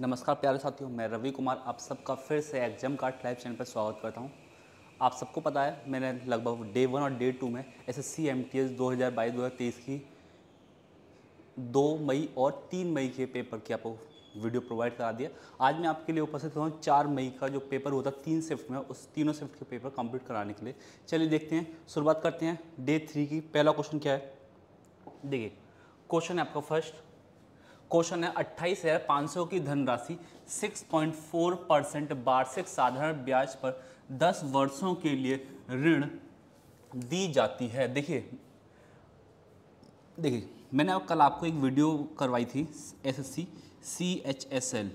नमस्कार प्यारे साथियों मैं रवि कुमार आप सबका फिर से एग्जाम कार्ड लाइव चैनल पर स्वागत करता हूं आप सबको पता है मैंने लगभग डे वन और डे टू में S S C M T S दो हज़ार बाईस दो हज़ार तेईस की दो मई और तीन मई के पेपर की आपको वीडियो प्रोवाइड करा दिया आज मैं आपके लिए उपस्थित हुआ हूँ चार मई का जो पेपर होता है तीन शिफ्ट में उस तीनों शिफ्ट के पेपर कंप्लीट कराने के लिए चलिए देखते हैं शुरुआत करते हैं डे थ्री की पहला क्वेश्चन क्या है देखिए क्वेश्चन है आपका फर्स्ट क्वेश्चन है अट्ठाईस हज़ार पाँच सौ की धनराशि 6.4 परसेंट वार्षिक साधारण ब्याज पर 10 वर्षों के लिए ऋण दी जाती है देखिए देखिए मैंने कल आपको एक वीडियो करवाई थी S S C C H S L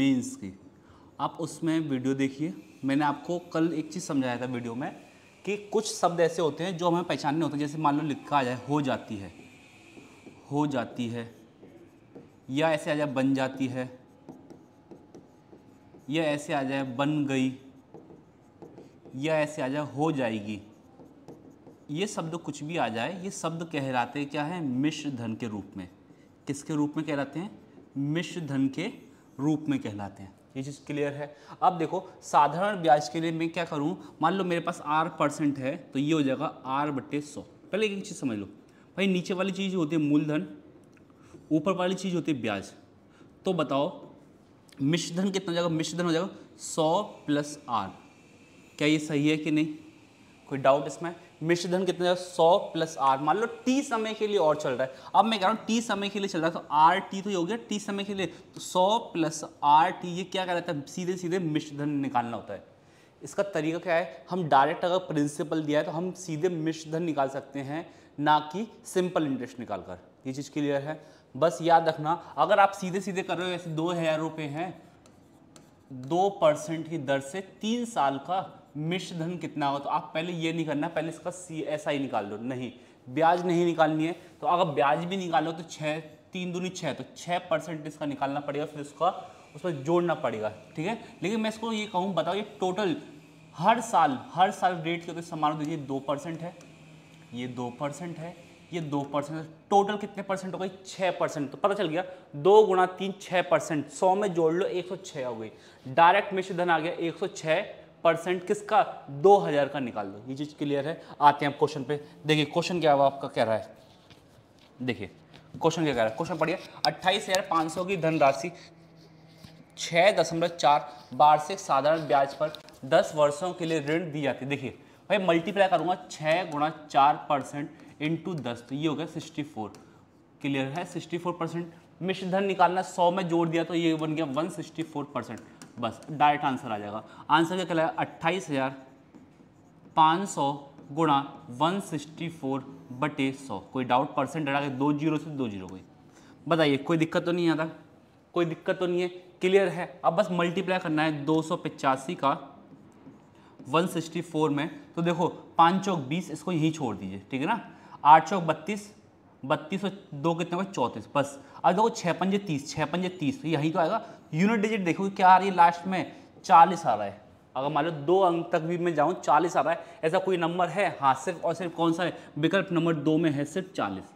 mains की आप उसमें वीडियो देखिए मैंने आपको कल एक चीज़ समझाया था वीडियो में कि कुछ शब्द ऐसे होते हैं जो हमें पहचानने होते हैं जैसे मान लो लिखा आ जाए हो जाती है हो जाती है या ऐसे आ जाए बन जाती है या ऐसे आ जाए बन गई या ऐसे आ जाए हो जाएगी ये शब्द कुछ भी आ जाए ये शब्द कहलाते क्या है मिश्र धन के रूप में किसके रूप में कहलाते हैं मिश्र धन के रूप में कहलाते हैं ये चीज़ क्लियर है अब देखो साधारण ब्याज के लिए मैं क्या करूँ मान लो मेरे पास आर परसेंट है तो ये हो जाएगा आर बटे सौ पहले एक चीज़ समझ लो भाई नीचे वाली चीज़ होती है मूलधन ऊपर वाली चीज़ होती है ब्याज तो बताओ मिश्रधन कितना जाएगा मिश्रधन हो जाएगा सौ प्लस आर क्या ये सही है कि नहीं कोई डाउट इसमें मिश्रधन कितना जाएगा सौ प्लस आर मान लो टी समय के लिए और चल रहा है अब मैं कह रहा हूँ टी समय के लिए चल रहा है तो आर टी तो ये हो गया टी समय के लिए तो सौ प्लस आर टी ये क्या कहलाता है सीधे सीधे मिश्रधन निकालना होता है इसका तरीका क्या है हम डायरेक्ट अगर प्रिंसिपल दिया है तो हम सीधे मिश्रधन निकाल सकते हैं ना कि सिंपल इंटरेस्ट निकाल कर ये चीज़ क्लियर है बस याद रखना अगर आप सीधे सीधे कर रहे हो ऐसे दो हज़ार रुपये हैं दो परसेंट की दर से तीन साल का मिश्र धन कितना होगा तो आप पहले ये नहीं करना पहले इसका सी एस आई निकाल दो नहीं ब्याज नहीं निकालनी है तो अगर ब्याज भी निकालो तो छः तीन दूनी छः तो छः परसेंट इसका निकालना पड़ेगा फिर उसका उस पर जोड़ना पड़ेगा ठीक है लेकिन मैं इसको ये कहूँ बताओ ये टोटल हर साल हर साल रेट के तो समान दीजिए दो परसेंट है ये दो परसेंट है ये दो परसेंट टोटल कितने परसेंट हो गई छः परसेंट तो पता चल गया दो गुणा तीन छः परसेंट सौ में जोड़ लो एक सौ छः हो गई डायरेक्ट मिश्र धन आ गया एक सौ छः परसेंट किसका दो हज़ार का निकाल दो ये चीज़ क्लियर है आते हैं आप क्वेश्चन पे देखिए क्वेश्चन क्या हुआ आपका कह रहा है देखिए क्वेश्चन क्या कह रहा है क्वेश्चन पढ़िए अट्ठाईस हज़ार पाँच सौ की धनराशि छः दशमलव चार वार्षिक साधारण ब्याज पर दस वर्षों के लिए ऋण दी जाती है देखिए भाई मल्टीप्लाई करूंगा छः गुणा चार परसेंट इंटू दस तो ये हो गया सिक्सटी फोर क्लियर है सिक्सटी फोर परसेंट मिश्र धन निकालना सौ में जोड़ दिया तो ये बन गया वन सिक्सटी फोर परसेंट बस डायरेक्ट आंसर आ जाएगा आंसर क्या कहलाया अट्ठाईस हज़ार पाँच सौ गुणा वन सिक्सटी फोर बटे सौ कोई डाउट परसेंट डरा दो जीरो से दो जीरो कोई बताइए कोई दिक्कत तो नहीं आता कोई दिक्कत तो नहीं है क्लियर है अब बस मल्टीप्लाई करना है दो सौ पिचासी का 164 में तो देखो पाँच चौक बीस इसको यहीं छोड़ दीजिए ठीक है ना आठ चौक बत्तीस बत्तीस और दो कितने हुआ चौंतीस बस अब देखो छः पंजे तीस छः पंजे तीस तो यहीं तो आएगा यूनिट डिजिट देखो क्या आ रही है लास्ट में चालीस आ रहा है अगर मान लो दो अंक तक भी मैं जाऊँ चालीस आ रहा है ऐसा कोई नंबर है हाँ सिर्फ और सिर्फ कौन सा है विकल्प नंबर दो में है सिर्फ चालीस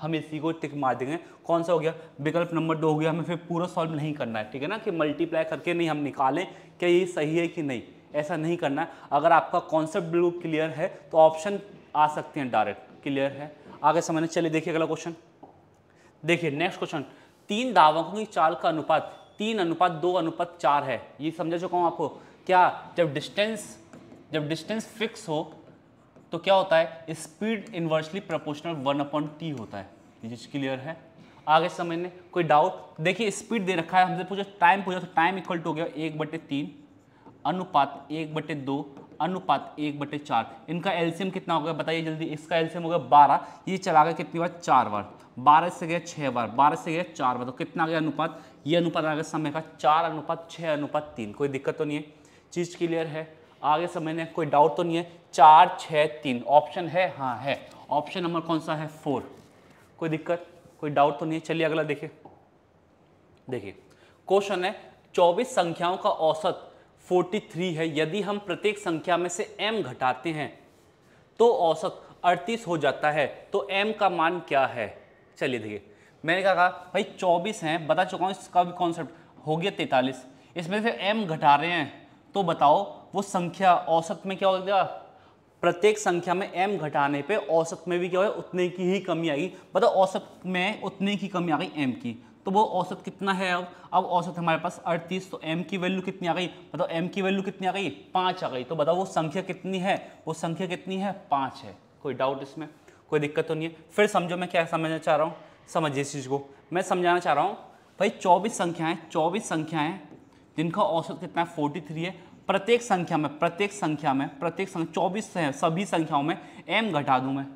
हम इसी को टिक मार देंगे कौन सा हो गया विकल्प नंबर दो हो गया हमें फिर पूरा सॉल्व नहीं करना है ठीक है ना कि मल्टीप्लाई करके नहीं हम निकालें क्या ये सही है कि नहीं ऐसा नहीं करना है अगर आपका कॉन्सेप्ट बिल्कुल क्लियर है तो ऑप्शन आ सकते हैं डायरेक्ट क्लियर है आगे समझने चलिए देखिए अगला क्वेश्चन देखिए नेक्स्ट क्वेश्चन तीन धावकों की चाल का अनुपात तीन अनुपात दो अनुपात चार है ये समझा चुका हूँ आपको क्या जब डिस्टेंस जब डिस्टेंस फिक्स हो तो क्या होता है speed inversely proportional one upon T होता है ये क्लियर है आगे समझने कोई डाउट देखिए स्पीड दे रखा है हमसे पूछा टाइम पूछा तो टाइम इक्वल टू हो गया एक बटे तीन अनुपात एक बटे दो अनुपात एक बटे चार इनका एल्सियम कितना हो गया बताइए जल्दी इसका एल्सियम हो गया बारह ये चला गया कितनी बार चार बार बारह से गया छः बार बारह से गया चार बार तो कितना गया अनुपात ये अनुपात आ गया समय का चार अनुपात छः अनुपात तीन कोई दिक्कत तो नहीं है चीज़ क्लियर है आगे समय ने कोई डाउट तो नहीं है चार छः तीन ऑप्शन है हाँ है ऑप्शन नंबर कौन सा है फोर कोई दिक्कत कोई डाउट तो नहीं है चलिए अगला देखिए देखिए क्वेश्चन है चौबीस संख्याओं का औसत 43 है यदि हम प्रत्येक संख्या में से m घटाते हैं तो औसत 38 हो जाता है तो m का मान क्या है चलिए देखिए मैंने कहा भाई 24 हैं बता चुका हूँ इसका भी कॉन्सेप्ट हो गया तैतालीस इसमें से m घटा रहे हैं तो बताओ वो संख्या औसत में क्या हो गया प्रत्येक संख्या में m घटाने पे औसत में भी क्या हो उतने की ही कमी आएगी बताओ औसत में उतने की कमी आ गई एम की तो वो औसत कितना है अब अब औसत हमारे पास अड़तीस तो एम की वैल्यू कितनी आ गई बताओ एम की वैल्यू कितनी आ गई पाँच आ गई तो बताओ वो संख्या कितनी है वो संख्या कितनी है पाँच है कोई डाउट इसमें कोई दिक्कत तो नहीं है फिर समझो मैं क्या समझना चाह रहा हूँ समझिए इस चीज़ को मैं समझाना चाह रहा हूँ भाई चौबीस संख्याएँ चौबीस संख्याएँ जिनका औसत कितना है फोर्टी थ्री है प्रत्येक संख्या में प्रत्येक संख्या में प्रत्येक संख्या चौबीस सभी संख्याओं में एम घटा दूँ मैं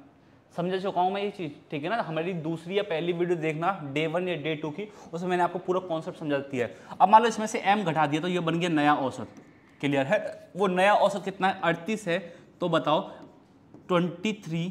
समझा चुका हूँ मैं ये चीज़ ठीक है ना हमारी दूसरी या पहली वीडियो देखना डे वन या डे टू की उसमें मैंने आपको पूरा कॉन्सेप्ट समझा दिया है अब मान लो इसमें से एम घटा दिया तो ये बन गया नया औसत क्लियर है वो नया औसत कितना है अड़तीस है तो बताओ twenty three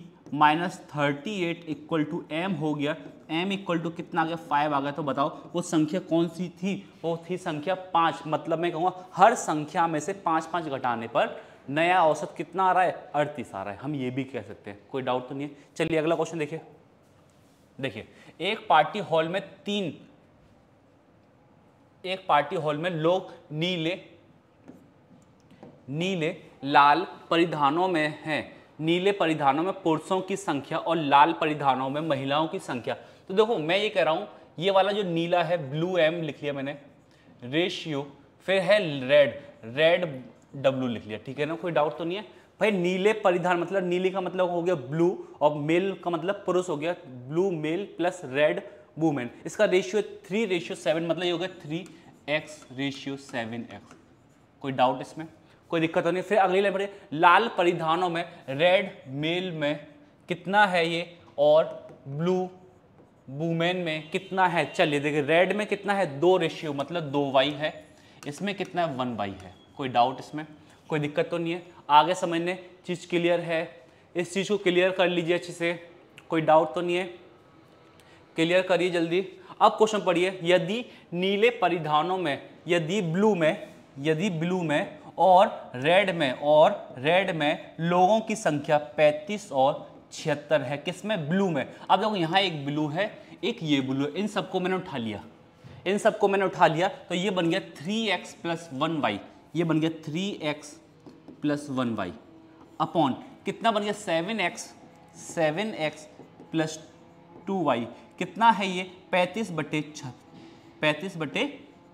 minus thirty eight equal to M हो गया एम इक्वल टू कितना आ गया फाइव आ गया तो बताओ वो संख्या कौन सी थी वो थी संख्या पाँच मतलब मैं कहूँगा हर संख्या में से पाँच पाँच घटाने पर नया औसत कितना आ रहा है अड़तीस आ रहा है हम ये भी कह सकते हैं कोई डाउट तो नहीं है चलिए अगला क्वेश्चन देखिए देखिए एक पार्टी हॉल में तीन एक पार्टी हॉल में लोग नीले नीले लाल परिधानों में हैं नीले परिधानों में पुरुषों की संख्या और लाल परिधानों में महिलाओं की संख्या तो देखो मैं ये कह रहा हूं ये वाला जो नीला है ब्लू एम लिख लिया मैंने रेशियो फिर है रेड रेड डब्लू लिख लिया ठीक है ना कोई डाउट तो नहीं है भाई नीले परिधान मतलब नीले का मतलब हो गया ब्लू और मेल का मतलब पुरुष हो गया blue male plus red women इसका रेशियो थ्री रेशियो सेवन मतलब ये हो गया three X ratio seven X कोई डाउट इसमें कोई दिक्कत तो नहीं फिर अगली लाइन पढ़िए लाल परिधानों में रेड मेल में कितना है ये और ब्लू वूमेन में कितना है चलिए देखिए रेड में कितना है दो रेशियो मतलब दो वाई है इसमें कितना है वन वाई है कोई डाउट इसमें कोई दिक्कत तो नहीं है आगे समझने चीज़ क्लियर है इस चीज़ को क्लियर कर लीजिए अच्छे से कोई डाउट तो नहीं है क्लियर करिए जल्दी अब क्वेश्चन पढ़िए यदि नीले परिधानों में यदि ब्लू में यदि ब्लू में और रेड में और रेड में लोगों की संख्या 35 और छिहत्तर है किस में ब्लू में अब देखो यहाँ एक ब्लू है एक ये ब्लू है इन सबको मैंने उठा लिया इन सबको मैंने उठा लिया तो ये बन गया three X plus one Y ये बन गया three X plus one Y upon कितना बन गया seven X seven X plus two Y कितना है ये पैंतीस बटे छ पैंतीस बटे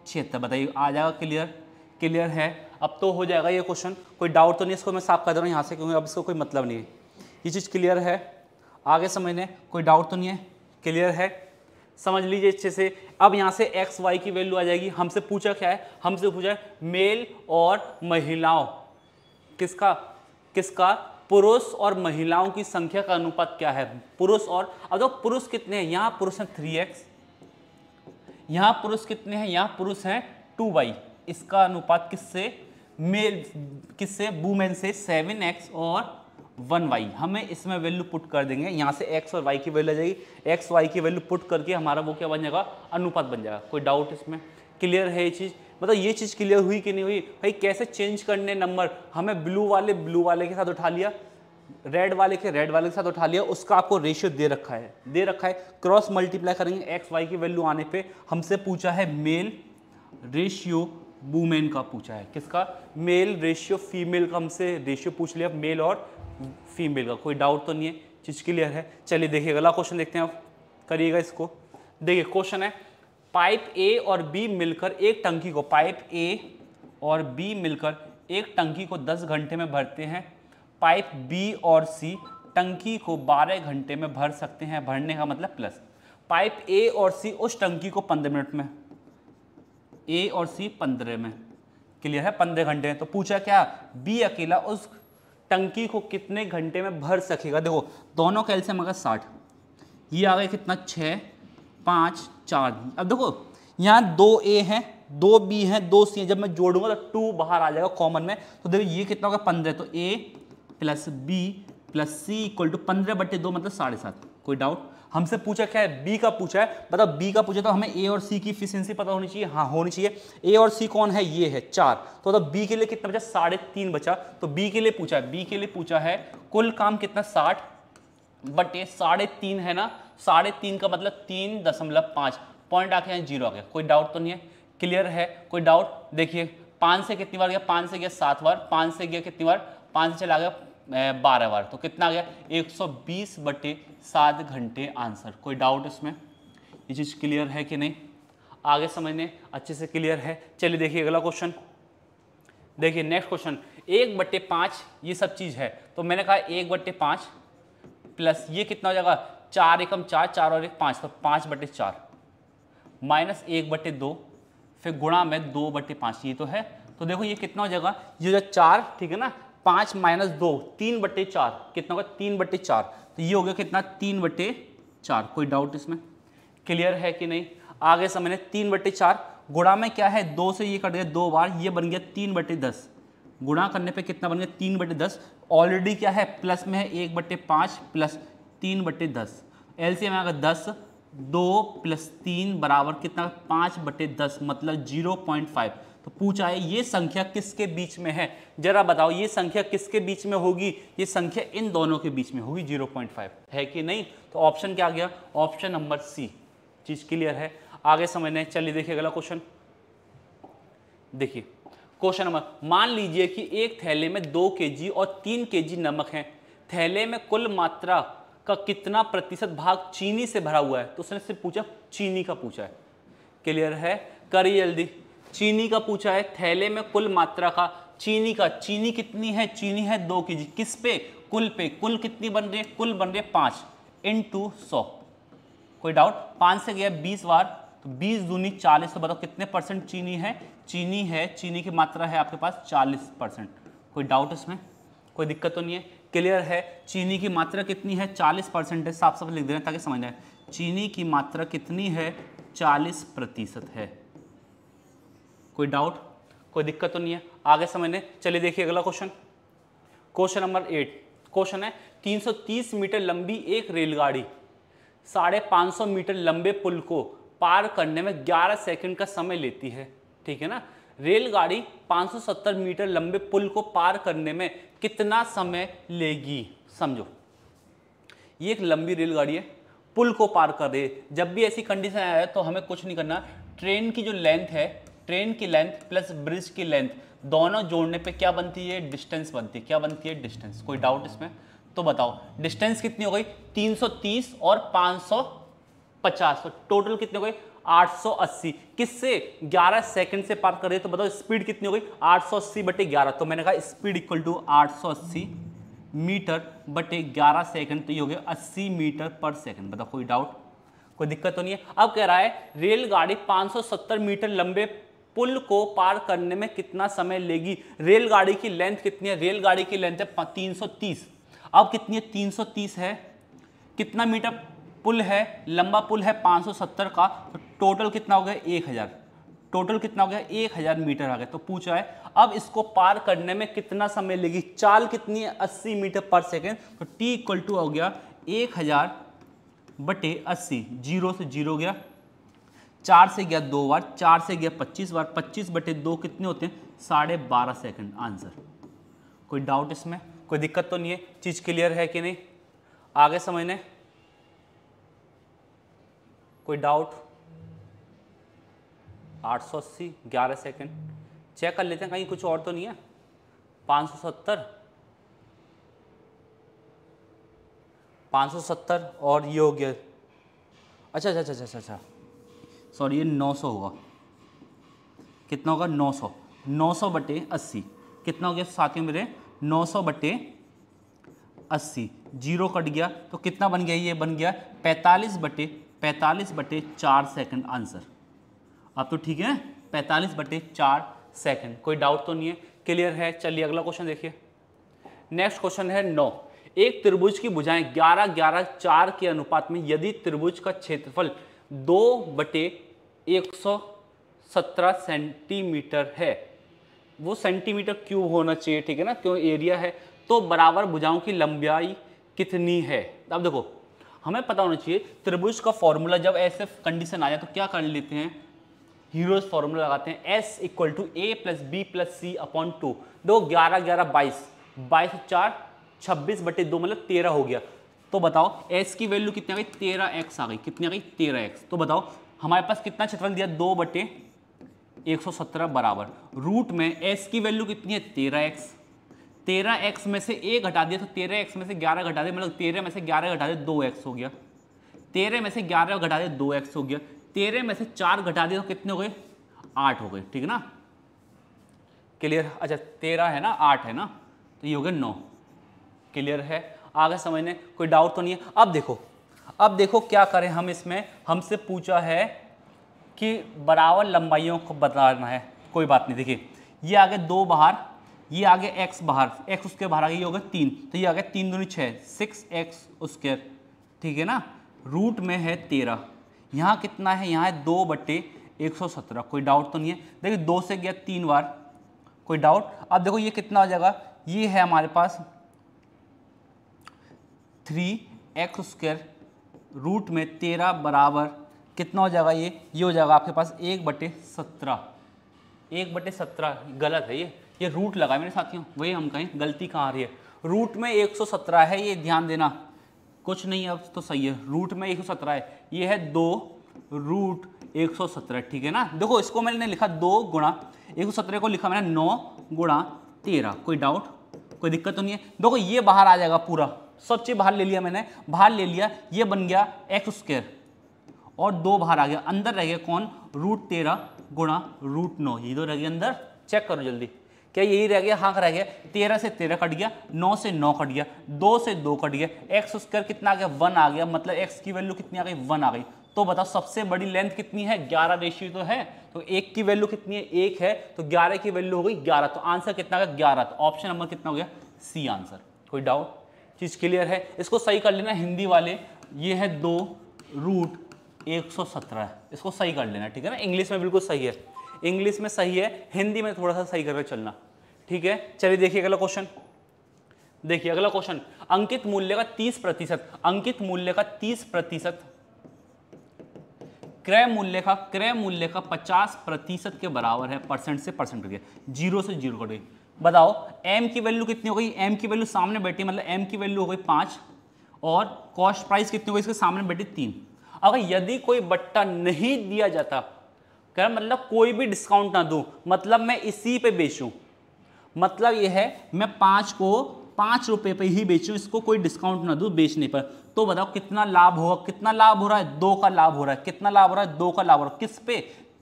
छिहत्तर तो बताइए आ जाएगा क्लियर क्लियर है अब तो हो जाएगा ये क्वेश्चन कोई डाउट तो नहीं इसको मैं साफ कर दे रहा हूँ यहाँ से क्योंकि अब इसको कोई मतलब नहीं है ये चीज़ क्लियर है आगे समझने कोई डाउट तो नहीं है क्लियर है समझ लीजिए अच्छे से अब यहाँ से एक्स वाई की वैल्यू आ जाएगी हमसे पूछा क्या है हमसे पूछा है मेल और महिलाओं किसका किसका पुरुष और महिलाओं की संख्या का अनुपात क्या है पुरुष और अगर पुरुष कितने हैं यहाँ पुरुष हैं थ्री एक्स यहाँ पुरुष कितने हैं यहाँ पुरुष हैं टू वाई इसका अनुपात किससे मेल किससे वूमेन से सेवन एक्स और वन वाई हमें इसमें वैल्यू पुट कर देंगे यहाँ से एक्स और वाई की वैल्यू आ जाएगी एक्स वाई की वैल्यू पुट करके हमारा वो क्या बन जाएगा अनुपात बन जाएगा कोई डाउट इसमें क्लियर है ये चीज़ मतलब ये चीज़ क्लियर हुई कि नहीं हुई भाई कैसे चेंज करने नंबर हमें ब्लू वाले ब्लू वाले के साथ उठा लिया रेड वाले के रेड वाले के साथ उठा लिया उसका आपको रेशियो दे रखा है दे रखा है क्रॉस मल्टीप्लाई करेंगे एक्स वाई की वैल्यू आने पे हमसे पूछा है मेल रेशियो वूमेन का पूछा है किसका मेल रेशियो फीमेल का हमसे रेशियो पूछ लिया मेल और फीमेल का कोई डाउट तो नहीं है चीज़ क्लियर है चलिए देखिए अगला क्वेश्चन देखते हैं आप करिएगा इसको देखिए क्वेश्चन है पाइप ए और बी मिलकर एक टंकी को पाइप ए और बी मिलकर एक टंकी को 10 घंटे में भरते हैं पाइप बी और सी टंकी को 12 घंटे में भर सकते हैं भरने का मतलब प्लस पाइप ए और सी उस टंकी को 15 मिनट में ए और सी 15 में क्लियर है 15 घंटे में तो पूछा क्या बी अकेला उस टंकी को कितने घंटे में भर सकेगा देखो दोनों कैल्शियम अगर साठ ये आ गया कितना छः पाँच चार अब देखो यहाँ दो ए हैं दो बी हैं दो सी हैं जब मैं जोड़ूंगा तो टू बाहर आ जाएगा कॉमन में तो देखो ये कितना होगा पंद्रह तो A plus B plus C equal to पंद्रह बटे दो मतलब साढ़े सात कोई डाउट हमसे पूछा क्या है बी का पूछा है मतलब बी का पूछा तो हमें ए और सी की इफिशियंसी पता होनी चाहिए हाँ होनी चाहिए ए और सी कौन है ये है चार तो मतलब बी के लिए कितना बचा साढ़े तीन बचा तो बी के लिए पूछा है बी के लिए पूछा है कुल काम कितना साठ बटे साढ़े तीन है ना साढ़े तीन का मतलब तीन दशमलव पाँच पॉइंट आके हैं जीरो आ गया कोई डाउट तो नहीं है क्लियर है कोई डाउट देखिए पाँच से कितनी बार गया पाँच से गया सात बार पाँच से गया कितनी बार पाँच से चला गया बारह बार तो कितना आ गया 120 बटे सात घंटे आंसर कोई डाउट इसमें ये चीज़ क्लियर है कि नहीं आगे समझने अच्छे से क्लियर है चलिए देखिए अगला क्वेश्चन देखिए नेक्स्ट क्वेश्चन एक बट्टे पाँच ये सब चीज़ है तो मैंने कहा एक बट्टे पाँच प्लस ये कितना हो जाएगा चार एकम चार चार और एक पाँच तो पाँच बटे चार माइनस एक बटे दो फिर गुणा में दो बटे पाँच ये तो है तो देखो ये कितना हो जाएगा ये जो चार ठीक है ना पाँच माइनस दो तीन बट्टे चार कितना होगा तीन बट्टे चार तो ये हो गया कितना तीन बटे चार कोई डाउट इसमें क्लियर है कि नहीं आगे समझने तीन बटे चार गुणा में क्या है दो से ये कट गया दो बार ये बन गया तीन बटे दस गुणा करने पे कितना बन गया तीन बटे दस ऑलरेडी क्या है प्लस में है एक बटे पाँच प्लस तीन बटे दस एल सी में आएगा दस दो प्लस तीन बराबर कितना पाँच बटे दस मतलब जीरो पॉइंट फाइव तो पूछा है ये संख्या किसके बीच में है जरा बताओ ये संख्या किसके बीच में होगी ये संख्या इन दोनों के बीच में होगी 0.5 है कि नहीं तो ऑप्शन क्या आ गया ऑप्शन नंबर सी चीज क्लियर है आगे समझने चलिए देखिए अगला क्वेश्चन देखिए क्वेश्चन नंबर मान लीजिए कि एक थैले में दो के और तीन के नमक है थैले में कुल मात्रा का कितना प्रतिशत भाग चीनी से भरा हुआ है तो उसने सिर्फ पूछा चीनी का पूछा है क्लियर है करिए जल्दी चीनी का पूछा है थैले में कुल मात्रा का चीनी का चीनी कितनी है चीनी है दो के जी किस पे कुल पे कुल कितनी बन रही है कुल बन रही है पाँच इन टू सौ कोई डाउट पाँच से गया बीस बार तो बीस दूनी चालीस तो बताओ कितने परसेंट चीनी है चीनी है चीनी की मात्रा है आपके पास चालीस परसेंट कोई डाउट इसमें कोई दिक्कत तो नहीं है क्लियर है चीनी की मात्रा कितनी है चालीस परसेंट है साफ साफ लिख दे रहे हैं ताकि समझ आए चीनी की मात्रा कितनी है चालीस प्रतिशत है कोई डाउट कोई दिक्कत तो नहीं है आगे समझने चलिए देखिए अगला question question number eight question है 330 मीटर लंबी एक रेलगाड़ी साढ़े पाँच मीटर लंबे पुल को पार करने में 11 सेकंड का समय लेती है ठीक है ना रेलगाड़ी 570 मीटर लंबे पुल को पार करने में कितना समय लेगी समझो ये एक लंबी रेलगाड़ी है पुल को पार कर रही है जब भी ऐसी कंडीशन आया है तो हमें कुछ नहीं करना ट्रेन की जो लेंथ है ट्रेन की लेंथ प्लस ब्रिज की लेंथ दोनों जोड़ने पे क्या बनती है डिस्टेंस बनती है क्या बनती है डिस्टेंस कोई डाउट इसमें तो बताओ डिस्टेंस कितनी हो गई 330 और 550 तो टोटल कितने हो गए 880 किससे 11 सेकंड से पार कर दिए तो बताओ स्पीड कितनी हो गई 880 सौ बटे ग्यारह तो मैंने कहा स्पीड इक्वल टू 880 मीटर बटे 11 सेकंड तो ये हो गया अस्सी मीटर पर सेकेंड बताओ कोई डाउट कोई दिक्कत तो नहीं है अब कह रहा है रेलगाड़ी 570 मीटर लंबे पुल को पार करने में कितना समय लेगी रेलगाड़ी की लेंथ कितनी है रेलगाड़ी की लेंथ है तीन सौ तीस अब कितनी है तीन सौ तीस है कितना मीटर पुल है लंबा पुल है पाँच सौ सत्तर का तो टोटल कितना हो गया एक हज़ार टोटल कितना हो गया एक हज़ार मीटर आ गया तो पूछा है अब इसको पार करने में कितना समय लेगी चाल कितनी है अस्सी मीटर पर सेकेंड तो टी इक्वल टू हो गया एक हज़ार बटे अस्सी जीरो से जीरो गया चार से गया दो बार चार से गया पच्चीस बार पच्चीस बटे दो कितने होते हैं साढ़े बारह सेकेंड आंसर कोई डाउट इसमें कोई दिक्कत तो नहीं है चीज़ क्लियर है कि नहीं आगे समझने कोई डाउट आठ सौ अस्सी ग्यारह सेकेंड चेक कर लेते हैं कहीं कुछ और तो नहीं है सौ सत्तर और ये हो गया अच्छा अच्छा अच्छा अच्छा अच्छा सॉरी ये 900 होगा कितना होगा 900 900 बटे अस्सी कितना हो गया साथियों मेरे 900 बटे अस्सी जीरो कट गया तो कितना बन गया ये बन गया 45 बटे 45 बटे चार सेकेंड आंसर अब तो ठीक है 45 बटे चार सेकेंड कोई डाउट तो नहीं है क्लियर है चलिए अगला क्वेश्चन देखिए नेक्स्ट क्वेश्चन है नौ एक त्रिभुज की भुजाएं 11 11 चार के अनुपात में यदि त्रिभुज का क्षेत्रफल दो बटे एक सौ सत्रह सेंटीमीटर है वो सेंटीमीटर क्यूब होना चाहिए ठीक है ना क्यों एरिया है तो बराबर भुजाओं की लंबाई कितनी है अब देखो हमें पता होना चाहिए त्रिभुज का फॉर्मूला जब ऐसे कंडीशन आ जाए तो क्या कर लेते हैं हीरोज फॉर्मूला लगाते हैं S equal to A plus B plus C upon two दो ग्यारह ग्यारह बाईस बाईस चार छब्बीस बटे दो मतलब तेरह हो गया तो बताओ एस की वैल्यू कितनी आ गई तेरह एक्स आ गई कितनी आ गई तेरह एक्स तो बताओ हमारे पास कितना क्षेत्रफल दिया दो बटे एक सौ सत्रह बराबर रूट में एस की वैल्यू कितनी है तेरह एक्स तेरह एक्स में से एक घटा दिया तो तेरह एक्स में से ग्यारह घटा दे मतलब तेरह में से ग्यारह घटा दे दो एक्स हो गया तेरह में से ग्यारह घटा दे दो एक्स हो गया तेरह में से चार घटा दिया तो कितने हो गए आठ हो गए ठीक है ना क्लियर अच्छा तेरह है ना आठ है ना तो ये हो गया नौ क्लियर है आगे समझने कोई डाउट तो नहीं है अब देखो अब देखो क्या करें हम इसमें हमसे पूछा है कि बराबर लंबाइयों को बताना है कोई बात नहीं देखिए ये आगे दो बाहर ये आगे एक्स बाहर एक्स उसके बाहर आगे ये हो गया तीन तो ये आगे तीन दूनी छः सिक्स एक्स उसके ठीक है ना रूट में है तेरह यहाँ कितना है यहाँ है दो बट्टे एक सौ सत्रह कोई डाउट तो नहीं है देखिए दो से गया तीन बार कोई डाउट अब देखो ये कितना हो जाएगा ये है हमारे पास थ्री एक्स स्क्वायर रूट में तेरह बराबर कितना हो जाएगा ये ये हो जाएगा आपके पास एक बटे सत्रह एक बटे सत्रह गलत है ये ये रूट लगा मेरे साथियों वही हम कहें गलती कहाँ आ रही है रूट में एक सौ सत्रह है ये ध्यान देना कुछ नहीं अब तो सही है रूट में एक सौ सत्रह है ये है दो रूट एक सौ सत्रह ठीक है ना देखो इसको मैंने लिखा दो गुणा एक सौ सत्रह को लिखा मैंने नौ गुणा तेरह कोई डाउट कोई दिक्कत तो नहीं है देखो ये बाहर आ जाएगा पूरा सब चीज़ बाहर ले लिया मैंने बाहर ले लिया ये बन गया एक्स स्क्र और दो बाहर आ गया अंदर रह गया कौन रूट तेरह गुणा रूट नौ ये दो रह गया अंदर चेक करो जल्दी क्या यही रह गया हाँ रह गया तेरह से तेरह कट गया नौ से नौ कट गया दो से दो कट गया एक्स स्क्वायर कितना आ गया वन आ गया मतलब एक्स की वैल्यू कितनी आ गई वन आ गई तो बताओ सबसे बड़ी लेंथ कितनी है ग्यारह रेशियो तो है तो एक की वैल्यू कितनी है एक है तो ग्यारह की वैल्यू हो गई ग्यारह तो आंसर कितना ग्यारह तो ऑप्शन नंबर कितना हो गया सी आंसर कोई डाउट चीज़ क्लियर है इसको सही कर लेना हिंदी वाले ये है दो रूट एक सौ सत्रह इसको सही कर लेना ठीक है ना इंग्लिश में बिल्कुल सही है इंग्लिश में सही है हिंदी में थोड़ा सा सही करके चलना ठीक है चलिए देखिए अगला क्वेश्चन देखिए अगला क्वेश्चन अंकित मूल्य का तीस प्रतिशत अंकित मूल्य का तीस प्रतिशत क्रय मूल्य का क्रय मूल्य का पचास प्रतिशत के बराबर है परसेंट से परसेंट करके जीरो से जीरो कर बताओ एम की वैल्यू कितनी हो गई एम की वैल्यू सामने बैठी मतलब एम की वैल्यू हो गई पाँच और कॉस्ट प्राइस कितनी हो गई इसके सामने बैठी तीन अगर यदि कोई बट्टा नहीं दिया जाता कह मतलब कोई भी डिस्काउंट ना दूँ मतलब मैं इसी पे बेचूँ मतलब यह है मैं पाँच को पाँच रुपये पर ही बेचूँ इसको कोई डिस्काउंट ना दूँ बेचने पर तो बताओ कितना लाभ होगा कितना लाभ हो रहा है दो का लाभ हो रहा है कितना लाभ हो रहा है दो का लाभ हो रहा है किस पे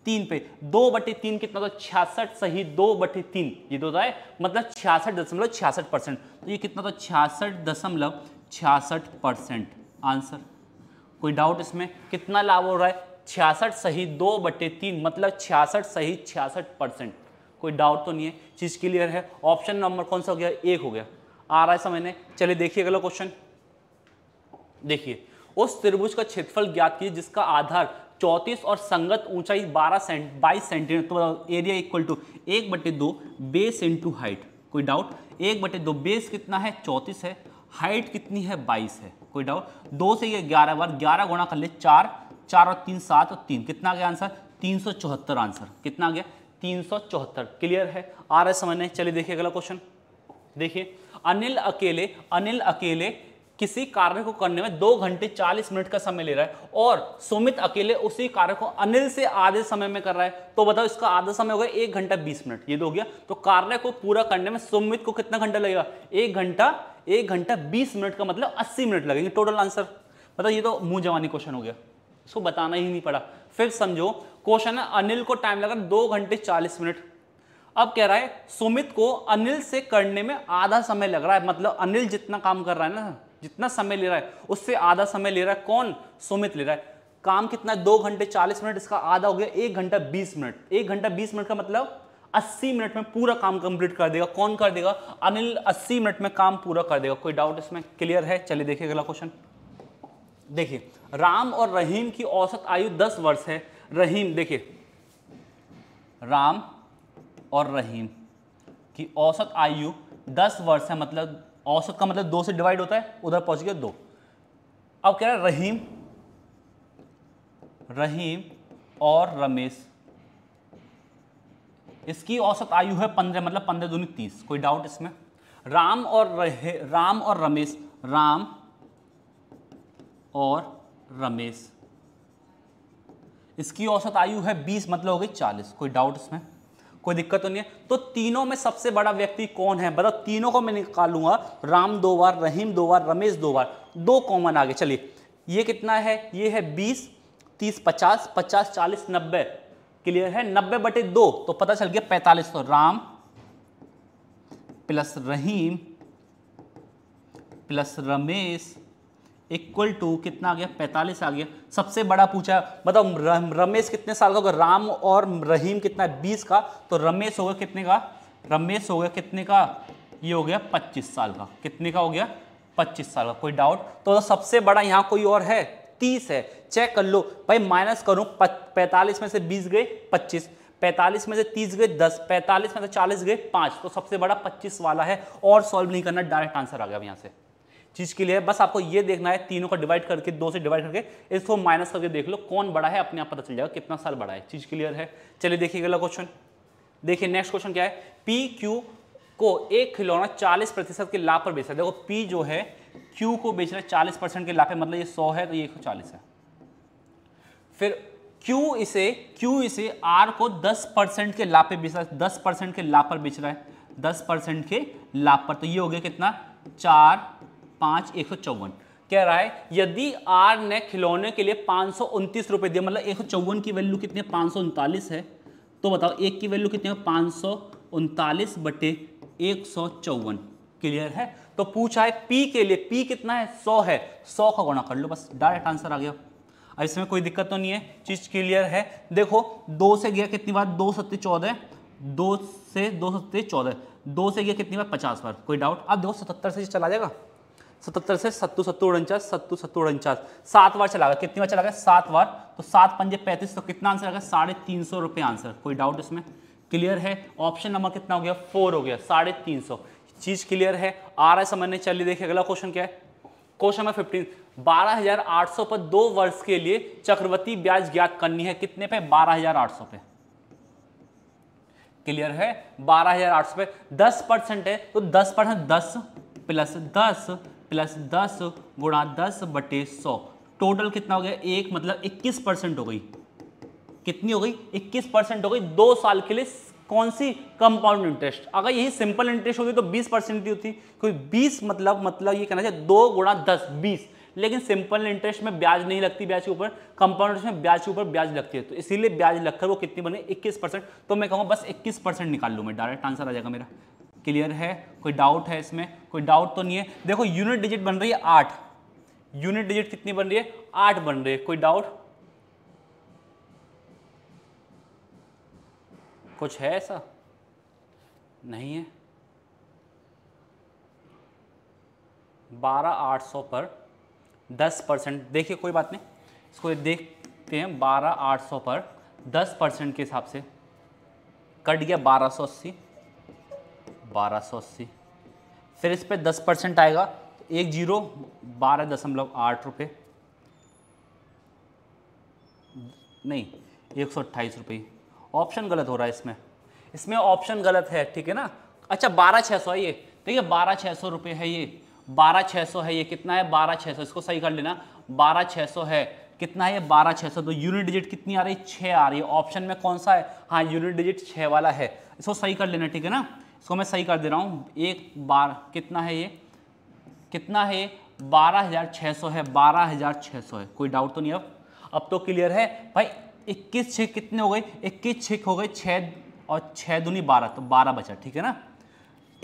तीन पे दो बटे तीन कितना था छियासठ सही दो बटे तीन ये दो तो है मतलब छियासठ दशमलव छियासठ परसेंट तो ये कितना था छियासठ दशमलव छियासठ परसेंट आंसर कोई डाउट इसमें कितना लाभ हो रहा है छियासठ सही दो बटे तीन मतलब छियासठ सही छियासठ परसेंट कोई डाउट तो नहीं है चीज़ क्लियर है ऑप्शन नंबर कौन सा हो गया एक हो गया आ रहा है समय ने चलिए देखिए अगला क्वेश्चन देखिए उस त्रिभुज का क्षेत्रफल ज्ञात कीजिए जिसका आधार चौंतीस और संगत ऊंचाई बारह सेंट बाईस सेंटीमीटर तो एरिया इक्वल टू एक बटे दो बेस इंटू हाइट कोई डाउट एक बटे दो बेस कितना है चौंतीस है हाइट कितनी है बाईस है कोई डाउट दो से ये ग्यारह बार ग्यारह गुणा कर ले चार चार और तीन सात और तीन कितना गया आंसर तीन सौ चौहत्तर आंसर कितना गया तीन सौ चौहत्तर क्लियर है आ रहा है समझने चलिए देखिए अगला क्वेश्चन देखिए अनिल अकेले अनिल अकेले किसी कार्य को करने में दो घंटे चालीस मिनट का समय ले रहा है और सुमित अकेले उसी कार्य को अनिल से आधे समय में कर रहा है तो बताओ इसका आधा समय हो गया एक घंटा बीस मिनट ये तो हो गया तो कार्य को पूरा करने में सुमित को कितना घंटा लगेगा एक घंटा एक घंटा बीस मिनट का मतलब अस्सी मिनट लगेंगे टोटल आंसर मतलब ये तो मुंह जवानी क्वेश्चन हो गया इसको बताना ही नहीं पड़ा फिर समझो क्वेश्चन है अनिल को टाइम लगा दो घंटे चालीस मिनट अब कह रहा है सुमित को अनिल से करने में आधा समय लग रहा है मतलब अनिल जितना काम कर रहा है ना जितना समय ले रहा है उससे आधा समय ले रहा है कौन सुमित ले रहा है काम कितना है दो घंटे चालीस मिनट इसका आधा हो गया एक घंटा बीस मिनट एक घंटा बीस मिनट का मतलब अस्सी मिनट में पूरा काम कंप्लीट कर देगा कौन कर देगा अनिल अस्सी मिनट में काम पूरा कर देगा कोई डाउट इसमें क्लियर है चलिए देखिए अगला क्वेश्चन देखिए राम और रहीम की औसत आयु दस वर्ष है रहीम देखिए राम और रहीम की औसत आयु दस वर्ष है मतलब औसत का मतलब दो से डिवाइड होता है उधर पहुंच गया दो अब कह रहा है रहीम रहीम और रमेश इसकी औसत आयु है पंद्रह मतलब पंद्रह दूनी तीस कोई डाउट इसमें राम और रहे राम और रमेश राम और रमेश इसकी औसत आयु है बीस मतलब हो गई चालीस कोई डाउट इसमें कोई दिक्कत तो नहीं है तो तीनों में सबसे बड़ा व्यक्ति कौन है बताओ मतलब तीनों को मैं निकालूंगा राम दो बार रहीम दो बार रमेश दो बार दो कॉमन आगे चलिए ये कितना है ये है बीस तीस पचास पचास चालीस नब्बे क्लियर है नब्बे बटे दो तो पता चल गया पैंतालीस तो Ram plus Rahim plus Ramesh equal to कितना आ गया पैंतालीस आ गया सबसे बड़ा पूछा बताओ रमेश कितने साल का होगा राम और रहीम कितना है बीस का तो रमेश होगा कितने का रमेश होगा कितने का ये हो गया पच्चीस साल का कितने का हो गया पच्चीस साल का कोई डाउट तो सबसे बड़ा यहाँ कोई और है तीस है चेक कर लो भाई माइनस करूँ पैंतालीस में से बीस गए पच्चीस पैंतालीस में से तीस गए दस पैंतालीस में से चालीस गए पाँच तो सबसे बड़ा पच्चीस वाला है और सॉल्व नहीं करना डायरेक्ट आंसर आ गया अब यहाँ से चीज के लिए बस आपको ये देखना है तीनों का डिवाइड करके दो से डिवाइड करके इसको माइनस करके देख लो कौन बड़ा है अपने आप पता चल जाएगा कितना साल बड़ा है चीज क्लियर है चलिए देखिए अगला क्वेश्चन देखिए नेक्स्ट क्वेश्चन क्या है पी क्यू को एक खिलौना 40 प्रतिशत के लाभ पर बेच रहा है देखो पी जो है क्यू को बेच रहा है चालीस परसेंट के लाभ पे मतलब ये 100 है तो ये 140 है फिर क्यू इसे क्यू इसे आर को 10 परसेंट के लाभ पे बेच रहा है 10 परसेंट के लाभ पर बेच रहा है 10 परसेंट के लाभ पर तो ये हो गया कितना चार पाँच एक सौ चौवन कह रहा है यदि आर ने खिलौने के लिए पाँच सौ उनतीस रुपये दिए मतलब एक सौ चौवन की वैल्यू कितनी है पाँच सौ उनतालीस है तो बताओ एक की वैल्यू कितनी है पाँच सौ उनतालीस बटे एक सौ चौवन क्लियर है तो पूछा है पी के लिए पी कितना है सौ है सौ का गुणा कर लो बस डायरेक्ट आंसर आ गया अब इसमें कोई दिक्कत तो नहीं है चीज़ क्लियर है देखो दो से गया कितनी बार दो सत्य चौदह दो से दो सत्य चौदह दो से गया कितनी बार पचास बार कोई डाउट अब देखो सतहत्तर से चला जाएगा सतहत्तर से सत्तू सत्तू उनचास सत्तू सत्तू उनचास सात बार चला गया कितनी बार चला गया सात बार तो सात पंजे पैंतीस तो कितना आंसर आएगा साढ़े तीन सौ रुपये आंसर कोई डाउट इसमें क्लियर है ऑप्शन नंबर कितना हो गया फोर हो गया साढ़े तीन सौ चीज़ क्लियर है आ रहा है समझने चलिए देखिए अगला क्वेश्चन क्या है क्वेश्चन नंबर फिफ्टीन बारह हजार आठ सौ पर दो वर्ष के लिए चक्रवर्ती ब्याज ज्ञात करनी है कितने पे बारह हजार आठ सौ पे क्लियर है बारह हजार आठ सौ पे दस परसेंट है तो दस परसेंट दस प्लस दस प्लस दस गुणा दस बटे सौ टोटल कितना हो गया एक मतलब इक्कीस परसेंट हो गई कितनी हो गई इक्कीस परसेंट हो गई दो साल के लिए कौन सी कंपाउंड इंटरेस्ट अगर यही सिंपल इंटरेस्ट होती तो 20 परसेंट की होती क्योंकि 20 मतलब मतलब ये कहना चाहिए दो गुणा दस बीस लेकिन सिंपल इंटरेस्ट में ब्याज नहीं लगती ब्याज के ऊपर कंपाउंड इंटरेस्ट में ब्याज के ऊपर ब्याज लगती है तो इसीलिए ब्याज लगकर वो कितनी बने 21 परसेंट तो मैं कहूँगा बस 21 परसेंट निकाल लूँ मैं डायरेक्ट आंसर आ जाएगा मेरा क्लियर है कोई डाउट है इसमें कोई डाउट तो नहीं है देखो यूनिट डिजिट बन रही है आठ यूनिट डिजिट कितनी बन रही है आठ बन रही है कोई डाउट कुछ है ऐसा नहीं है बारह आठ सौ पर दस परसेंट देखिए कोई बात नहीं इसको देखते हैं बारह आठ सौ पर दस परसेंट के हिसाब से कट गया बारह सौ अस्सी बारह सौ अस्सी फिर इस पर दस परसेंट आएगा तो एक जीरो बारह दशमलव आठ रुपये नहीं एक सौ अट्ठाईस रुपये ऑप्शन गलत हो रहा है इसमें इसमें ऑप्शन गलत है ठीक है ना अच्छा बारह छः सौ है ये देखिए तो बारह छः सौ रुपये है ये बारह छः सौ है ये कितना है बारह छः सौ इसको सही कर लेना बारह छः सौ है कितना है ये बारह छः सौ तो यूनिट डिजिट कितनी आ रही है छः आ रही है ऑप्शन में कौन सा है हाँ यूनिट डिजिट छः वाला है इसको सही कर लेना ठीक है ना इसको मैं सही कर दे रहा हूँ एक बार कितना है ये कितना है बारह हज़ार छः सौ है बारह हज़ार छः सौ है कोई डाउट तो नहीं अब अब तो क्लियर है भाई इक्कीस छः कितने हो गए इक्कीस छः हो गए छः और छः दूनी बारह तो बारह बचा ठीक है ना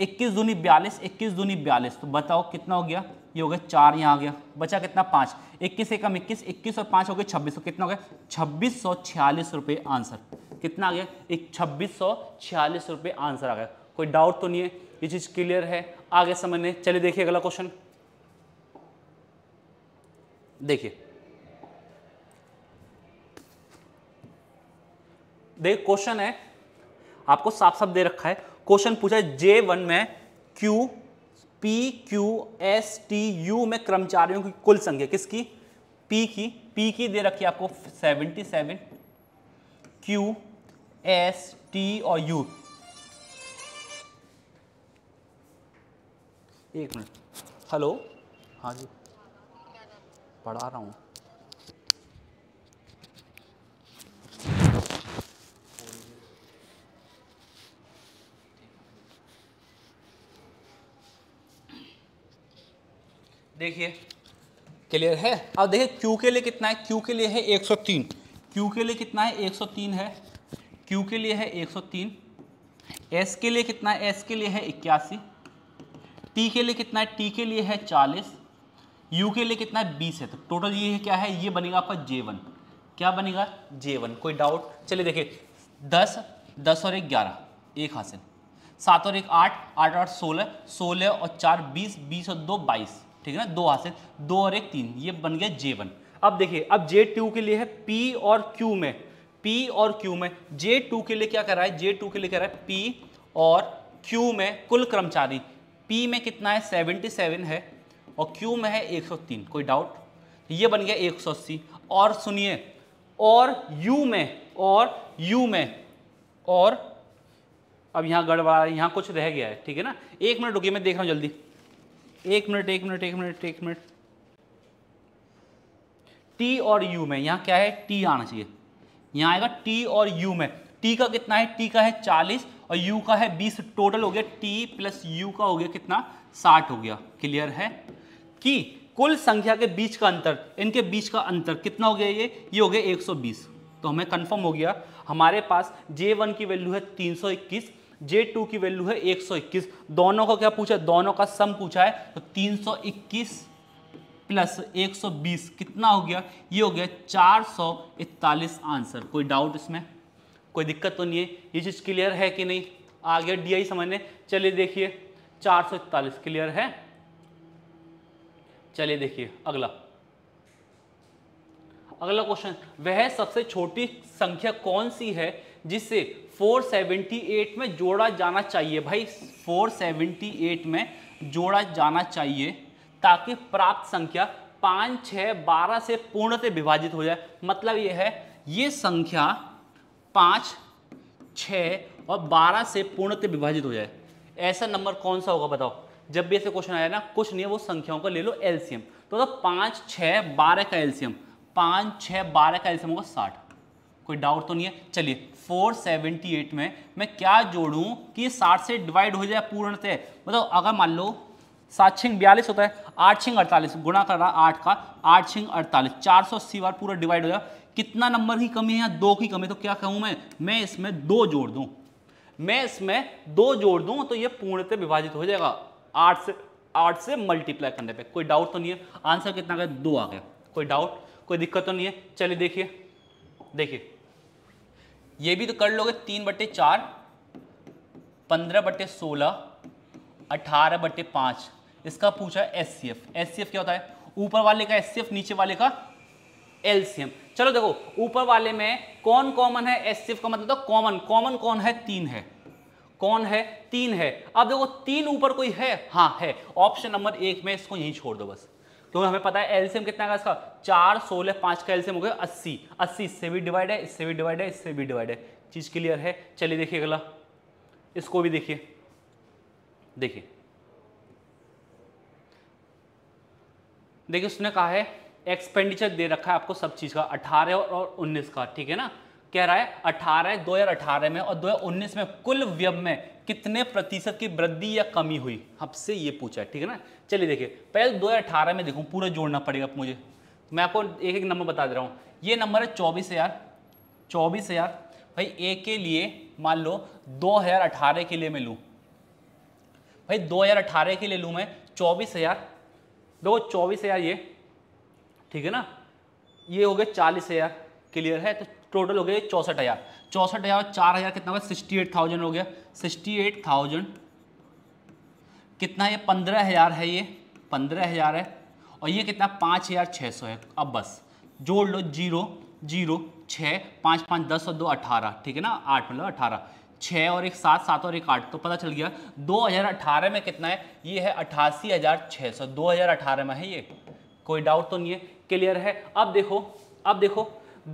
इक्कीस दूनी बयालीस इक्कीस दूनी बयालीस तो बताओ कितना हो गया ये हो गया चार यहाँ आ गया बचा कितना पाँच इक्कीस एकम इक्कीस इक्कीस और पाँच हो गए छब्बीस तो कितना हो गया छब्बीस सौ छियालीस रुपये आंसर कितना आ गया एक छब्बीस सौ छियालीस रुपये आंसर आ गया कोई डाउट तो नहीं है ये चीज़ क्लियर है आगे समझने चलिए देखिए अगला क्वेश्चन देखिए देख क्वेश्चन है आपको साफ साफ दे रखा है क्वेश्चन पूछा है जे वन में Q P Q S T U में कर्मचारियों की कुल संख्या किसकी पी की पी की दे रखी है आपको seventy seven Q S T और यू एक मिनट हेलो हाँ जी पढ़ा रहा हूँ देखिए क्लियर है अब देखिए क्यू के लिए कितना है क्यू के लिए है 103 क्यू के लिए कितना है 103 है क्यू के लिए है 103 एस के लिए कितना है एस के लिए है इक्यासी टी के लिए कितना है टी के लिए है चालीस यू के लिए कितना है बीस है तो टोटल ये है क्या है ये बनेगा आपका जे वन क्या बनेगा जे वन कोई डाउट चलिए देखिए दस दस और एक ग्यारह एक हासिल सात और एक आठ आठ और सोलह सोलह और चार बीस बीस और दो बाईस ठीक है ना दो हासिल दो और एक तीन ये बन गया जे वन अब देखिए अब जे टू के लिए है पी और क्यू में पी और क्यू में जे टू के लिए क्या कर रहा है जे टू के लिए कर रहा है पी और क्यू में कुल कर्मचारी पी में कितना है 77 है और क्यू में है 103 कोई डाउट ये बन गया 180 और सुनिए और यू में और यू में और अब यहाँ गड़बड़ा यहाँ कुछ रह गया है ठीक है ना एक मिनट रुकिए मैं देख रहा हूँ जल्दी एक मिनट एक मिनट एक मिनट एक मिनट टी और यू में यहाँ क्या है टी आना चाहिए यहाँ आएगा टी और यू में टी का कितना है टी का है चालीस और यू का है बीस टोटल हो गया टी प्लस यू का हो गया कितना साठ हो गया क्लियर है कि कुल संख्या के बीच का अंतर इनके बीच का अंतर कितना हो गया ये ये हो गया 120 तो हमें कंफर्म हो गया हमारे पास J1 की वैल्यू है 321 टू की वैल्यू है 121 दोनों का क्या पूछा है दोनों का सम पूछा है तो 321 प्लस 120 कितना हो गया ये हो गया 441 आंसर कोई डाउट इसमें कोई दिक्कत तो नहीं है ये चीज़ क्लियर है कि नहीं आ गया डी समझने चलिए देखिए चार क्लियर है चलिए देखिए अगला अगला क्वेश्चन वह सबसे छोटी संख्या कौन सी है जिसे 478 में जोड़ा जाना चाहिए भाई 478 में जोड़ा जाना चाहिए ताकि प्राप्त संख्या पांच छह बारह से पूर्णतः विभाजित हो जाए मतलब यह है ये संख्या पाँच छः और बारह से पूर्णतः विभाजित हो जाए ऐसा नंबर कौन सा होगा बताओ जब भी ऐसे क्वेश्चन आया ना कुछ नहीं है वो संख्याओं का ले लो एल्सियम तो मतलब पाँच छः बारह का एल्सियम पाँच छः बारह का एल्सियम होगा साठ कोई डाउट तो नहीं है चलिए 478 में मैं क्या जोड़ूं कि साठ से डिवाइड हो जाए पूर्णतः मतलब अगर मान लो सात छिंग बयालीस होता है आठ छिंग अड़तालीस गुणा कर रहा आठ का आठ छिंग अड़तालीस चार सौ अस्सी बार पूरा डिवाइड हो गया कितना नंबर की कमी है या दो की कमी तो क्या कहूँ मैं मैं इसमें दो जोड़ दूँ मैं इसमें दो जोड़ दूँ तो ये पूर्णतः विभाजित हो जाएगा आठ से आठ से मल्टीप्लाई करने पे कोई डाउट तो नहीं है आंसर कितना गया दो आ गया कोई डाउट कोई दिक्कत तो नहीं है चलिए देखिए देखिए ये भी तो कर लोगे तीन बट्टे चार पंद्रह बट्टे सोलह अठारह बट्टे पाँच इसका पूछा S C F S C F क्या होता है ऊपर वाले का एस सी एफ नीचे वाले का एलसीएम चलो देखो ऊपर वाले में कौन कॉमन है एस सी एफ का मतलब कॉमन तो कॉमन कौन है तीन है कौन है तीन है अब देखो तीन ऊपर कोई है हाँ है ऑप्शन नंबर एक में इसको यहीं छोड़ दो बस क्योंकि तो हमें पता है एलसीएम कितना का इसका चार सोलह पांच का एलसीएम हो गया अस्सी अस्सी इससे भी डिवाइड है इससे भी डिवाइड है इससे भी डिवाइड है चीज़ क्लियर है चलिए देखिए अगला इसको भी देखिए देखिए देखिए उसने कहा है एक्सपेंडिचर दे रखा है आपको सब चीज़ का अठारह और उन्नीस का ठीक है ना कह रहा है अठारह दो हजार अठारह में और दो हजार उन्नीस में कुल व्यय में कितने प्रतिशत की वृद्धि या कमी हुई आपसे ये पूछा है ठीक है ना चलिए देखिए पहले दो हजार अठारह में देखूँ पूरा जोड़ना पड़ेगा मुझे मैं आपको एक एक नंबर बता दे रहा हूँ ये नंबर है चौबीस हजार चौबीस हजार भाई ए के लिए मान लो दो हजार अठारह के लिए मैं लूँ भाई दो हजार अठारह के लिए लूँ मैं चौबीस हजार देखो चौबीस हज़ार ये ठीक है ना ये हो गए चालीस हज़ार क्लियर है तो टोटल हो गए चौंसठ हज़ार चौंसठ हज़ार चार हज़ार कितना हुआ सिक्सटी एट थाउजेंड हो गया सिक्सटी एट थाउजेंड कितना ये पंद्रह हज़ार है ये पंद्रह हज़ार है और ये कितना पाँच हज़ार छः सौ है अब बस जोड़ लो जीरो जीरो छः पाँच पाँच दस और दो अठारह ठीक है ना आठ मतलब अठारह छः और एक सात सात और एक आठ तो पता चल गया 2018 में कितना है ये है अट्ठासी हज़ार छः सौ दो हज़ार अठारह में है ये कोई डाउट तो नहीं है क्लियर है अब देखो अब देखो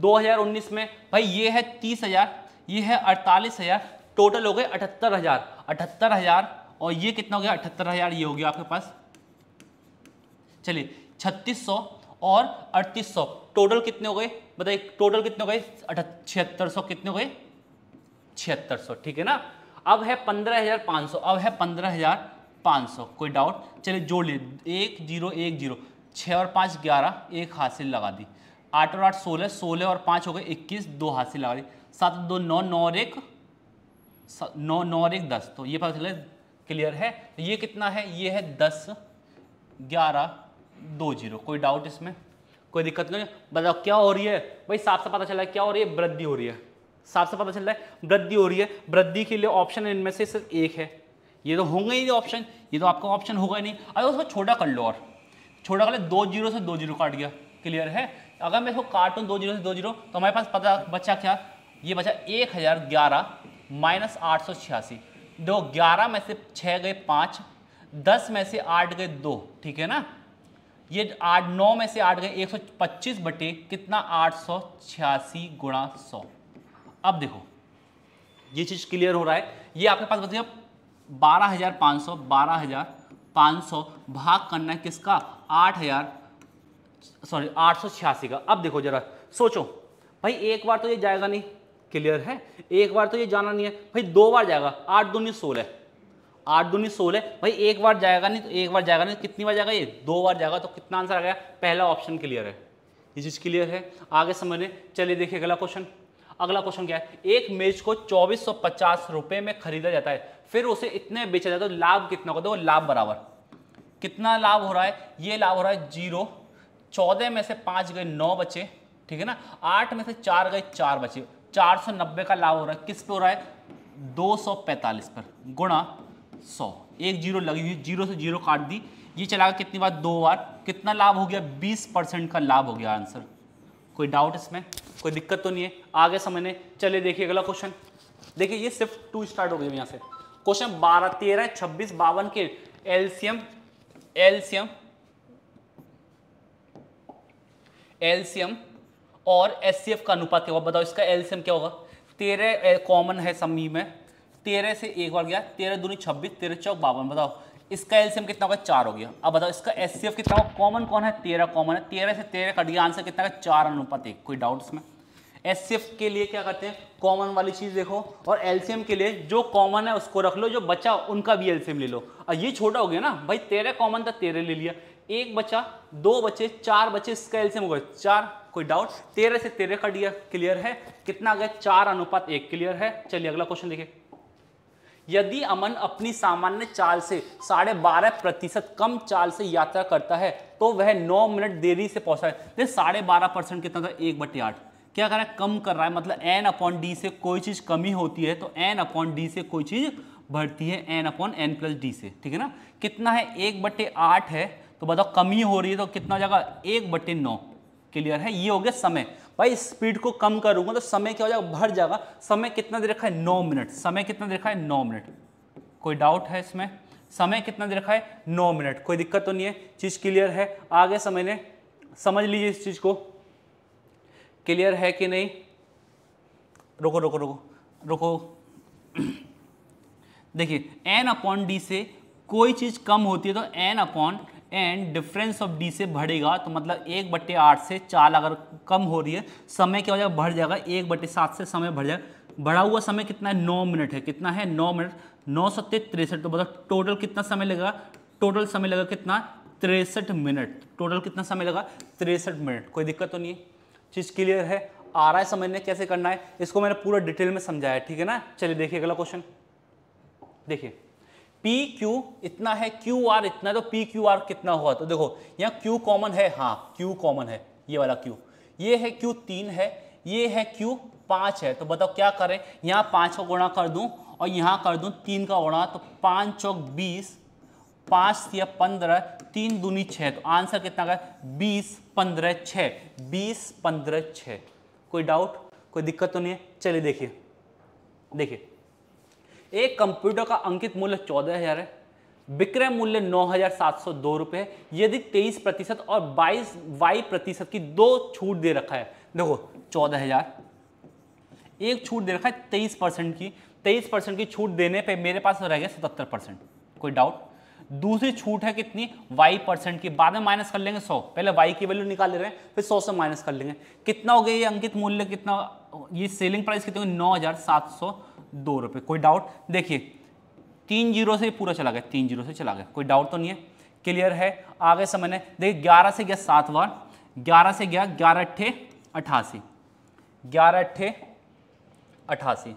2019 में भाई ये है तीस हज़ार ये है अड़तालीस हज़ार टोटल हो गए अठहत्तर हज़ार अठहत्तर हज़ार और ये कितना हो गया अठहत्तर हज़ार ये हो गया आपके पास चलिए छत्तीस सौ और अड़तीस सौ टोटल कितने हो गए बताइए टोटल कितने हो गए छिहत्तर सौ कितने हो गए छिहत्तर सौ ठीक है ना अब है पंद्रह हजार पाँच सौ अब है पंद्रह हजार पाँच सौ कोई डाउट चलिए जोड़ लिए एक जीरो एक जीरो छः और पाँच ग्यारह एक हासिल लगा दी आठ और आठ सोलह सोलह और पाँच हो गए इक्कीस दो हासिल लगा दी सात दो नौ नौ और एक नौ नौ और एक दस तो ये पता चले क्लियर है तो ये कितना है ये है दस ग्यारह दो जीरो कोई डाउट इसमें कोई दिक्कत नहीं बताओ क्या हो रही है भाई साफ साफ पता चला क्या हो रही है वृद्धि हो रही है साफ साफ पता चल रहा है वृद्धि हो रही है वृद्धि के लिए ऑप्शन इनमें से सिर्फ एक है ये तो होंगे ही ऑप्शन ये तो आपका ऑप्शन होगा ही नहीं अरे उसको छोटा कर लो और छोटा कर लो दो जीरो से दो जीरो काट गया क्लियर है अगर मैं इसको काटूँ दो जीरो से दो जीरो तो हमारे पास पता बचा क्या ये बचा एक हज़ार ग्यारह माइनस आठ सौ छियासी दो ग्यारह में से छः गए पाँच दस में से आठ गए दो ठीक है ना ये आठ नौ में से आठ गए एक सौ पच्चीस बटे कितना आठ सौ छियासी गुणा सौ अब देखो ये चीज़ क्लियर हो रहा है ये आपके पास बताइए बारह हज़ार पाँच सौ बारह हज़ार पाँच सौ भाग करना है किसका आठ हज़ार सॉरी आठ सौ छियासी का अब देखो ज़रा सोचो भाई एक बार तो ये जाएगा नहीं क्लियर है एक बार तो ये जाना नहीं है भाई दो बार जाएगा आठ दूनी सोलह आठ दूनी सोलह भाई एक बार जाएगा नहीं तो एक बार जाएगा नहीं तो कितनी बार जाएगा ये दो बार जाएगा तो कितना आंसर आ गया पहला ऑप्शन क्लियर है ये चीज़ क्लियर है आगे समझने चलिए देखिए अगला क्वेश्चन अगला क्वेश्चन क्या है एक मेज को चौबीस रुपए में खरीदा जाता है फिर उसे इतने बेचा जाता है तो लाभ कितना होता है लाभ बराबर कितना लाभ हो रहा है ये लाभ हो रहा है जीरो चौदह में से पाँच गए नौ बचे ठीक है ना आठ में से चार गए चार बचे चार सौ नब्बे का लाभ हो रहा है किस पे हो रहा है दो सौ पैंतालीस पर गुणा सौ एक जीरो लगी हुई जीरो से जीरो काट दी ये चला गया कितनी बार दो बार कितना लाभ हो गया बीस परसेंट का लाभ हो गया आंसर कोई डाउट इसमें कोई दिक्कत तो नहीं है आगे समझने चलिए देखिए अगला क्वेश्चन देखिए ये सिर्फ टू स्टार्ट हो गई यहाँ से क्वेश्चन बारह तेरह छब्बीस बावन के एल्सियम एल्सियम एल्सियम और एस का अनुपात क्या होगा बताओ इसका एल्सियम क्या होगा तेरह कॉमन है समी में तेरह से एक बार गया तेरह दूनी छब्बीस तेरह चौक बावन बताओ इसका एलसीएम कितना होगा चार हो गया अब बताओ इसका एस कितना होगा कॉमन कौन है तेरह कॉमन है तेरह से तेरह कट गया आंसर कितना चार अनुपात एक कोई डाउट इसमें एस के लिए क्या करते हैं कॉमन वाली चीज़ देखो और एलसीएम के लिए जो कॉमन है उसको रख लो जो बचा उनका भी एलसीएम ले लो और ये छोटा हो गया ना भाई तेरह कॉमन था तेरह ले लिया एक बचा दो बचे चार बचे इसका एलसीएम हो गया चार कोई डाउट तेरह से तेरह का डियर क्लियर है कितना आ गया चार अनुपात एक क्लियर है चलिए अगला क्वेश्चन देखिए यदि अमन अपनी सामान्य चाल से साढ़े बारह प्रतिशत कम चाल से यात्रा करता है तो वह नौ मिनट देरी से पहुंचा है साढ़े बारह परसेंट कितना था एक बटे आठ क्या कर रहा है कम कर रहा है मतलब एन अपॉन डी से कोई चीज़ कमी होती है तो एन अपॉन डी से कोई चीज़ बढ़ती है N upon N plus D से ठीक है ना कितना है एक बटे आठ है तो बताओ कमी हो रही है तो कितना जगह एक बटे नौ क्लियर है ये हो गया समय भाई स्पीड को कम करूंगा तो समय क्या हो जाएगा भर जाएगा समय कितना दे रखा है नौ मिनट समय कितना दे रखा है नौ मिनट कोई डाउट है इसमें समय कितना दे रखा है नौ मिनट कोई दिक्कत तो नहीं है चीज़ क्लियर है आगे समय ने समझ लीजिए इस चीज़ को क्लियर है कि नहीं रुको रुको रुको रुको देखिए एन अपॉन डी से कोई चीज़ कम होती है तो N upon and difference of D से बढ़ेगा तो मतलब एक बट्टे आठ से चाल अगर कम हो रही है समय क्या हो जाएगा बढ़ जाएगा एक बट्टे सात से समय बढ़ जाएगा बढ़ा हुआ समय कितना है नौ मिनट है कितना है नौ मिनट नौ सत्ते तिरसठ तो मतलब टोटल कितना समय लगेगा टोटल समय लगेगा कितना तिरसठ मिनट टोटल कितना समय लगा तिरसठ मिनट कोई दिक्कत तो नहीं है चीज़ क्लियर है आ रहा है समझने कैसे करना है इसको मैंने पूरा डिटेल में समझाया ठीक है ना चलिए देखिए अगला क्वेश्चन देखिए पी क्यू इतना है क्यू आर इतना तो पी क्यू आर कितना हुआ तो देखो यहाँ क्यू कॉमन है हाँ क्यू कॉमन है ये वाला क्यू ये है क्यू तीन है ये है क्यू पाँच है तो बताओ क्या करें यहाँ पाँच का गुणा कर दूँ और यहाँ कर दूँ तीन का गुणा तो पाँच चौक बीस पाँच या पंद्रह तीन दूनी छः तो आंसर कितना का बीस पंद्रह छः बीस पंद्रह छः कोई डाउट कोई दिक्कत तो नहीं है चलिए देखिए देखिए एक कंप्यूटर का अंकित मूल्य चौदह हजार है विक्रय मूल्य नौ हजार सात सौ दो है यदि तेईस प्रतिशत और बाईस वाई प्रतिशत की दो छूट दे रखा है देखो चौदह हजार एक छूट दे रखा है तेईस परसेंट की तेईस परसेंट की छूट देने पे मेरे पास रह गया सतहत्तर परसेंट कोई डाउट दूसरी छूट है कितनी वाई परसेंट की बाद में माइनस कर लेंगे 100 पहले वाई की वैल्यू निकाल ले रहे हैं फिर 100 से माइनस कर लेंगे कितना हो गया ये अंकित मूल्य कितना ये सेलिंग प्राइस कितनी नौ हजार सात सौ दो रुपये कोई डाउट देखिए तीन जीरो से पूरा चला गया तीन जीरो से चला गया कोई डाउट तो नहीं है क्लियर है आगे समझने देखिए ग्यारह से गया सात बार ग्यारह से गया ग्यारह अट्ठे अट्ठासी ग्यारह अट्ठे अट्ठासी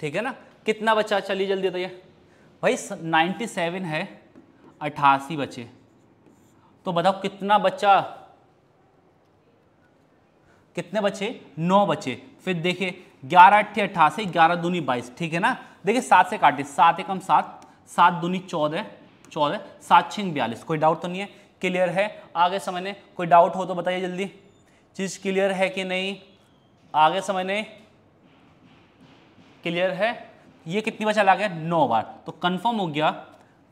ठीक है ना कितना बचा चलिए जल्दी बताइए भाई नाइन्टी सेवन है अट्ठासी बचे तो बताओ कितना बच्चा कितने बचे नौ बचे फिर देखिए ग्यारह अट्ठी अट्ठासी ग्यारह दूनी बाईस ठीक है ना देखिए सात से काटिए सात एकम सात सात दूनी चौदह चौदह सात छिंग बयालीस कोई डाउट तो नहीं है क्लियर है आगे समझने कोई डाउट हो तो बताइए जल्दी चीज़ क्लियर है कि नहीं आगे समझने क्लियर है ये कितनी बार चला गया नौ बार तो कंफर्म हो गया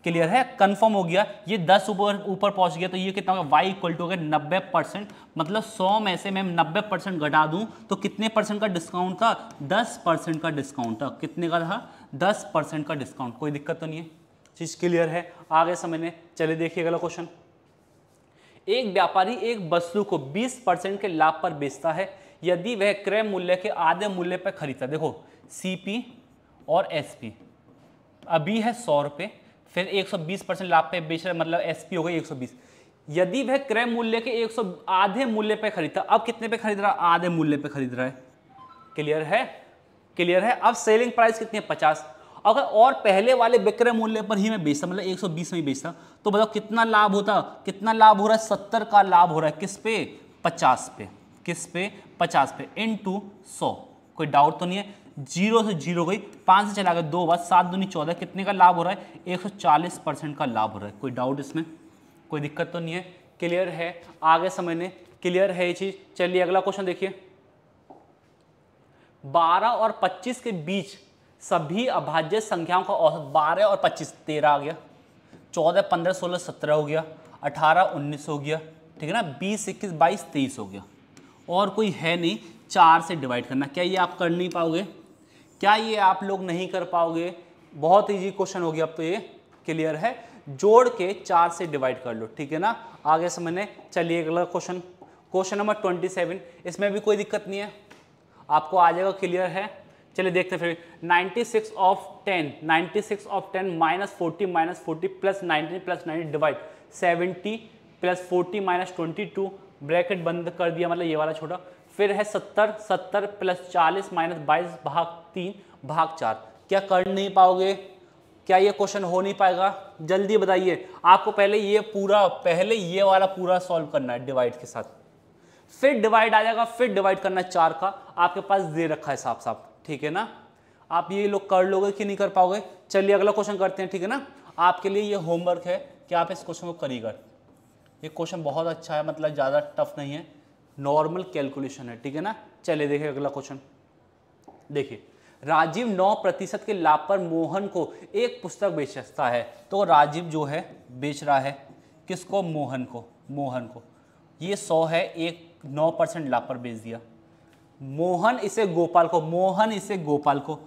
क्लियर है कंफर्म हो गया ये 10 ऊपर ऊपर पहुंच गया तो ये कितना होगा वाई इक्वल टू हो गया नब्बे परसेंट मतलब 100 में से मैं 90 परसेंट घटा दूं तो कितने परसेंट का डिस्काउंट था 10 परसेंट का डिस्काउंट था कितने का था 10 परसेंट का डिस्काउंट कोई दिक्कत तो नहीं है चीज़ क्लियर है आ गया आगे में चले देखिए अगला क्वेश्चन एक व्यापारी एक वस्तु को बीस के लाभ पर बेचता है यदि वह क्रय मूल्य के आधे मूल्य पर खरीदता देखो सी और एस अभी है सौ रुपये फिर 120 परसेंट लाभ पे बेच रहा है मतलब एसपी हो गई 120 यदि वह क्रय मूल्य के 100 आधे मूल्य पे खरीदता अब कितने पे खरीद रहा आधे मूल्य पे खरीद रहा है क्लियर है क्लियर है अब सेलिंग प्राइस कितनी है पचास अगर और पहले वाले विक्रय मूल्य पर ही मैं बेचता मतलब 120 में बेचता तो बताओ कितना लाभ होता कितना लाभ हो रहा है सत्तर का लाभ हो रहा है किस पे पचास पे किस पे पचास पे इन टू सौ कोई डाउट तो नहीं है जीरो से जीरो गई पाँच से चला गया दो बार सात दूनी चौदह कितने का लाभ हो रहा है एक सौ चालीस परसेंट का लाभ हो रहा है कोई डाउट इसमें कोई दिक्कत तो नहीं है क्लियर है आगे समझने क्लियर है ये चीज़ चलिए अगला क्वेश्चन देखिए बारह और पच्चीस के बीच सभी अभाज्य संख्याओं का औसत बारह और पच्चीस तेरह आ गया चौदह पंद्रह सोलह सत्रह हो गया अठारह उन्नीस हो गया ठीक है ना बीस इक्कीस बाईस तेईस हो गया और कोई है नहीं चार से डिवाइड करना क्या ये आप कर नहीं पाओगे क्या ये आप लोग नहीं कर पाओगे बहुत इजी क्वेश्चन हो गया अब तो ये क्लियर है जोड़ के चार से डिवाइड कर लो ठीक है ना आगे समझने चलिए अगला question question number twenty seven इसमें भी कोई दिक्कत नहीं है आपको आ जाएगा क्लियर है चलिए देखते फिर 96 of 10 96 of 10 minus forty minus forty plus nineteen plus nine divide seventy plus forty minus twenty two bracket बंद कर दिया मतलब ये वाला छोटा फिर है सत्तर सत्तर प्लस चालीस माइनस बाईस भाग तीन भाग चार क्या कर नहीं पाओगे क्या ये क्वेश्चन हो नहीं पाएगा जल्दी बताइए आपको पहले ये पूरा पहले ये वाला पूरा सॉल्व करना है डिवाइड के साथ फिर डिवाइड आ जाएगा फिर डिवाइड करना चार का आपके पास दे रखा है साफ साफ ठीक है ना आप ये लोग कर लोगे कि नहीं कर पाओगे चलिए अगला क्वेश्चन करते हैं ठीक है ना आपके लिए ये होमवर्क है कि आप इस क्वेश्चन को करिएगा ये क्वेश्चन बहुत अच्छा है मतलब ज़्यादा टफ नहीं है नॉर्मल कैलकुलेशन है ठीक है ना चले देखे अगला क्वेश्चन देखिए राजीव नौ प्रतिशत के लाभ पर मोहन को एक पुस्तक बेचता है तो राजीव जो है बेच रहा है किसको मोहन को मोहन को ये सौ है एक नौ परसेंट लाभ पर बेच दिया मोहन इसे गोपाल को मोहन इसे गोपाल को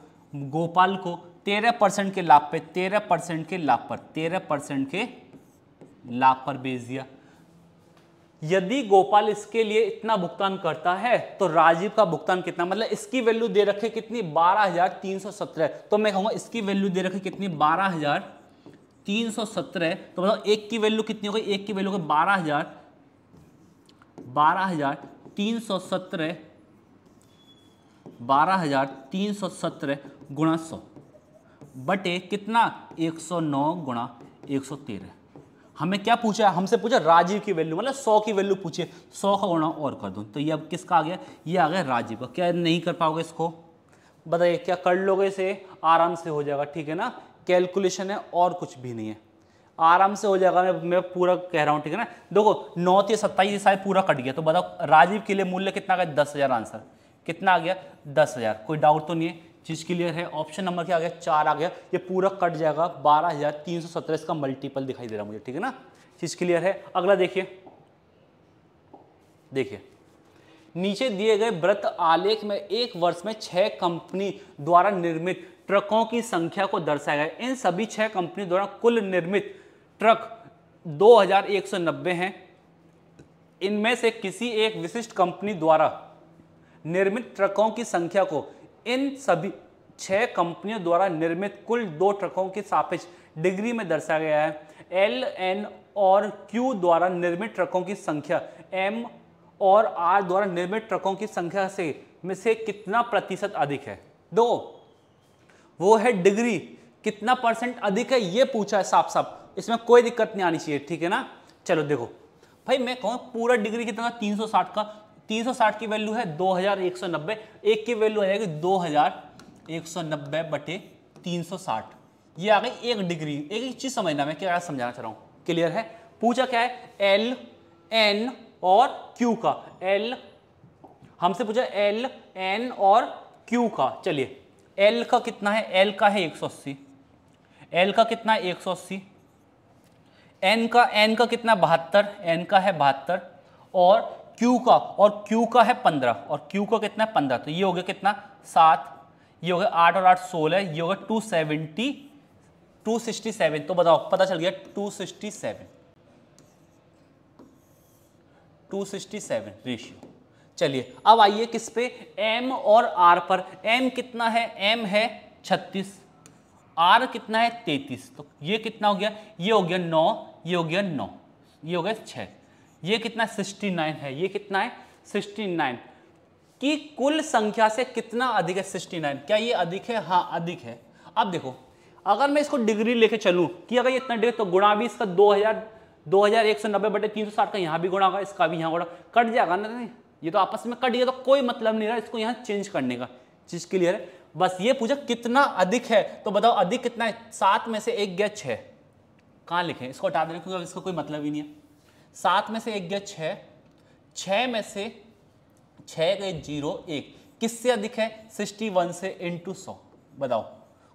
गोपाल को तेरह परसेंट के लाभ पे तेरह परसेंट के लाभ पर तेरह परसेंट के लाभ पर बेच दिया यदि गोपाल इसके लिए इतना भुगतान करता है तो राजीव का भुगतान कितना मतलब इसकी वैल्यू दे रखे कितनी बारह हजार तीन सौ सत्रह तो मैं कहूंगा इसकी वैल्यू दे रखे कितनी बारह हजार तीन सौ सत्रह तो मतलब एक की वैल्यू कितनी हो गई एक की वैल्यू गई बारह हजार बारह हजार तीन सौ सत्रह बारह हजार तीन सौ सत्रह गुणा सौ बटे कितना एक सौ नौ गुणा एक सौ तेरह हमें क्या पूछा हमसे पूछा राजीव की वैल्यू मतलब सौ की वैल्यू पूछिए सौ का गुणा और कर दूँ तो ये अब किसका आ गया ये आ गया राजीव का क्या नहीं कर पाओगे इसको बताइए क्या कर लोगे इसे आराम से हो जाएगा ठीक है ना कैलकुलेशन है और कुछ भी नहीं है आराम से हो जाएगा मैं मैं पूरा कह रहा हूँ ठीक है ना देखो नौ या सत्ताईस शायद पूरा कट गया तो बताओ राजीव के लिए मूल्य कितना गया दस हज़ार आंसर कितना आ गया दस हज़ार कोई डाउट तो नहीं है चीज़ क्लियर है ऑप्शन नंबर क्या आ गया चार आ गया ये पूरा कट जाएगा बारह हज़ार तीन सौ सत्रह इसका मल्टीपल दिखाई दे रहा मुझे ठीक है ना चीज़ क्लियर है अगला देखिए देखिए नीचे दिए गए व्रत आलेख में एक वर्ष में छह कंपनी द्वारा निर्मित ट्रकों की संख्या को दर्शाया गया इन सभी छह कंपनी द्वारा कुल निर्मित ट्रक दो हैं इनमें से किसी एक विशिष्ट कंपनी द्वारा निर्मित ट्रकों की संख्या को इन सभी छह कंपनियों द्वारा निर्मित कुल दो ट्रकों के सापेक्ष डिग्री में दर्शाया गया है एल एन और क्यू द्वारा निर्मित ट्रकों की संख्या एम और आर द्वारा निर्मित ट्रकों की संख्या से में से कितना प्रतिशत अधिक है दो वो है डिग्री कितना परसेंट अधिक है ये पूछा है साफ साफ इसमें कोई दिक्कत नहीं आनी चाहिए ठीक है ना चलो देखो भाई मैं कहूँ पूरा डिग्री कितना तीन सौ साठ का 360 की वैल्यू है 2190 एक की वैल्यू आ जाएगी 2190 बटे 360 ये आ गई एक डिग्री एक ही चीज समझना मैं क्या समझाना चाह रहा हूं क्लियर है पूछा क्या है एल एन और क्यू का L हमसे पूछा L N और Q का चलिए एल का कितना है एल का है 180 एल का कितना है 180 एन का एन का कितना बहत्तर एन का है बहत्तर और Q का और Q का है पंद्रह और Q का कितना है पंद्रह तो ये हो गया कितना सात ये हो गया आठ और आठ सोलह ये हो गया two seventy two sixty seven तो बताओ पता चल गया two sixty seven two sixty seven ratio चलिए अब आइए किस पे M और R पर M कितना है M है छत्तीस R कितना है तैतीस तो ये कितना हो गया ये हो गया नौ ये हो गया नौ ये हो गया छः ये कितना 69 है ये कितना है 69 कि कुल संख्या से कितना अधिक है 69 क्या ये अधिक है हाँ अधिक है अब देखो अगर मैं इसको डिग्री लेके चलूं कि अगर ये इतना डिग्री तो गुणा भी इसका 2000 2190 बटे 360 का यहाँ भी गुणा होगा इसका भी यहाँ गुणा कट जाएगा ना नहीं ये तो आपस में कट गया तो कोई मतलब नहीं रहा इसको यहाँ चेंज करने का चीज़ क्लियर है बस ये पूछा कितना अधिक है तो बताओ अधिक कितना है सात में से एक गया छः कहाँ लिखें इसको हटा देना क्योंकि इसका कोई मतलब ही नहीं है सात में से एक गया छ में से छ गए जीरो एक किससे अधिक है सिक्सटी वन से इंटू सौ बताओ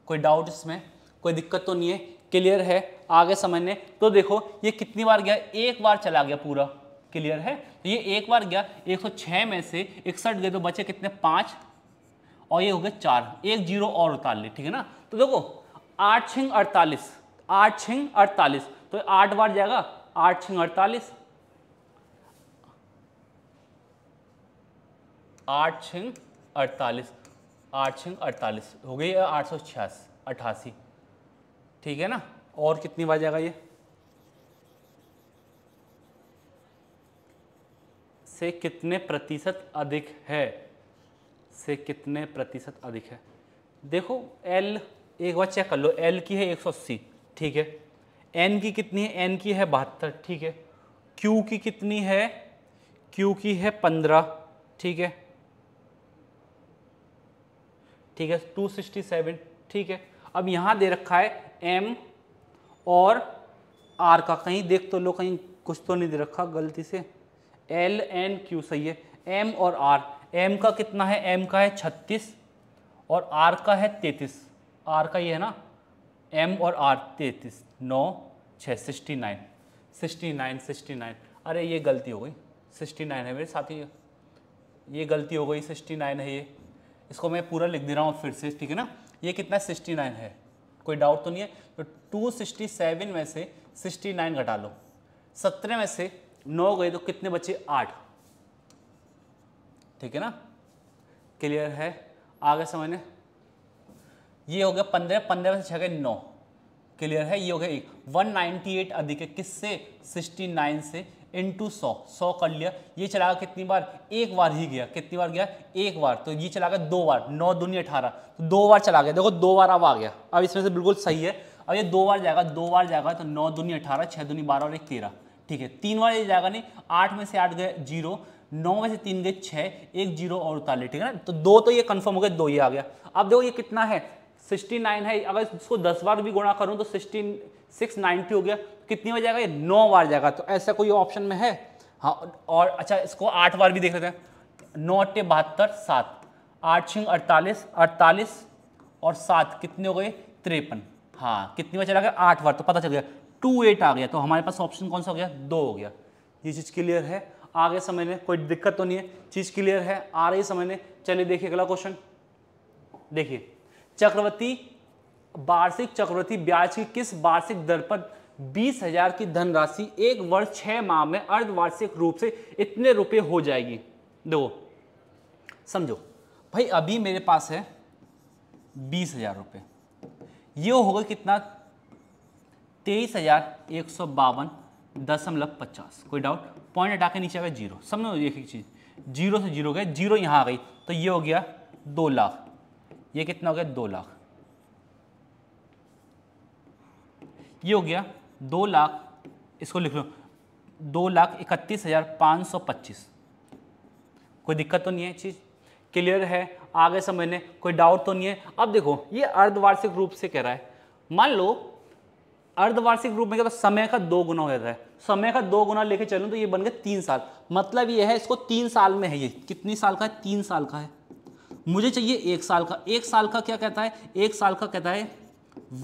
कोई डाउट इसमें कोई दिक्कत तो नहीं है क्लियर है आगे समझने तो देखो ये कितनी बार गया एक बार चला गया पूरा क्लियर है तो ये एक बार गया 106 में से इकसठ गए तो बचे कितने पांच और ये हो गए चार एक जीरो और उतार ठीक है ना तो देखो आठ छिंग अड़तालीस आठ छिंग अड़तालीस तो आठ बार जाएगा आठ छिंग अड़तालीस आठ छिंग अड़तालीस आठ छिंग अड़तालीस हो गई आठ सौ छियासी अट्ठासी ठीक है ना और कितनी बार जाएगा ये से कितने प्रतिशत अधिक है से कितने प्रतिशत अधिक है देखो एल एक बार चेक कर लो एल की है एक सौ अस्सी ठीक है एन की कितनी है एन की है बहत्तर ठीक है क्यू की कितनी है क्यू की है पंद्रह ठीक है ठीक है टू सिक्सटी सेवन ठीक है अब यहाँ दे रखा है एम और आर का कहीं देख तो लो कहीं कुछ तो नहीं दे रखा गलती से एल एन क्यू सही है एम और आर एम का कितना है एम का है छत्तीस और आर का है तैतीस आर का ये है ना एम और आर तैतीस नौ छः sixty nine sixty nine sixty nine अरे ये गलती हो गई सिक्सटी नाइन है मेरे साथी ये गलती हो गई सिक्सटी नाइन है ये इसको मैं पूरा लिख दे रहा हूँ फिर से ठीक है ना ये कितना सिक्सटी नाइन है कोई डाउट तो नहीं है तो टू सिक्सटी सेवन में से सिक्सटी नाइन घटा लो सत्रह में से नौ गए तो कितने बचे आठ ठीक है ना क्लियर है आगे समझने ये हो गया पंद्रह पंद्रह से छः नौ क्लियर है ये हो गया एक वन नाइन्टी एट अधिक है से सिक्सटी नाइन से इंटू सौ सौ कर लिया ये चला गया कितनी बार एक बार ही गया कितनी बार गया एक बार तो ये चला गया दो बार नौ दुनिया अठारह तो दो बार चला गया देखो दो बार अब आ गया अब इसमें से बिल्कुल सही है अब ये दो बार जाएगा दो बार जाएगा तो नौ दुनिया अठारह छः दुनिया बारह और एक तेरह ठीक है तीन बार ये जाएगा नहीं आठ में से आठ गए जीरो नौ में से तीन गए छः एक जीरो और उतार ले ठीक है ना तो दो तो ये कन्फर्म हो गया दो ये आ गया अब देखो ये कितना है 69 है अगर इसको 10 बार भी गुणा करूं तो 16 690 हो गया कितनी बार जाएगा ये 9 बार जाएगा तो ऐसा कोई ऑप्शन में है हाँ और अच्छा इसको आठ बार भी देख लेते हैं नौ अट्ठे बहत्तर सात आठ छिंग अड़तालीस अड़तालीस और सात कितने हो गए तिरपन हाँ कितनी बार चला गया आठ बार तो पता चल गया टू एट आ गया तो हमारे पास ऑप्शन कौन सा हो गया दो हो गया ये चीज़ क्लियर है आगे समझने कोई दिक्कत तो नहीं है चीज़ क्लियर है आ रही समझने चलिए देखिए अगला क्वेश्चन देखिए चक्रवर्ती वार्षिक चक्रवर्ती ब्याज की किस वार्षिक दर पर बीस हजार की धनराशि एक वर्ष छः माह में अर्धवार्षिक रूप से इतने रुपए हो जाएगी दो समझो भाई अभी मेरे पास है बीस हजार रुपये ये होगा कितना तेईस हजार एक सौ बावन दशमलव पचास कोई डाउट पॉइंट हटा के नीचे आ गया जीरो समझो एक एक चीज़ जीरो से जीरो गए जीरो यहाँ आ गई तो ये हो गया दो लाख ये कितना हो गया दो लाख ये हो गया दो लाख इसको लिख लो दो लाख इकतीस हज़ार पाँच सौ पच्चीस कोई दिक्कत तो नहीं है चीज़ क्लियर है आगे समझने कोई डाउट तो नहीं है अब देखो ये अर्धवार्षिक रूप से कह रहा है मान लो अर्धवार्षिक रूप में क्या समय का दो गुना हो जाता है समय का दो गुना लेके चलूँ तो ये बन गया तीन साल मतलब ये है इसको तीन साल में है ये कितनी साल का है तीन साल का है मुझे चाहिए एक साल का एक साल का क्या कहता है एक साल का कहता है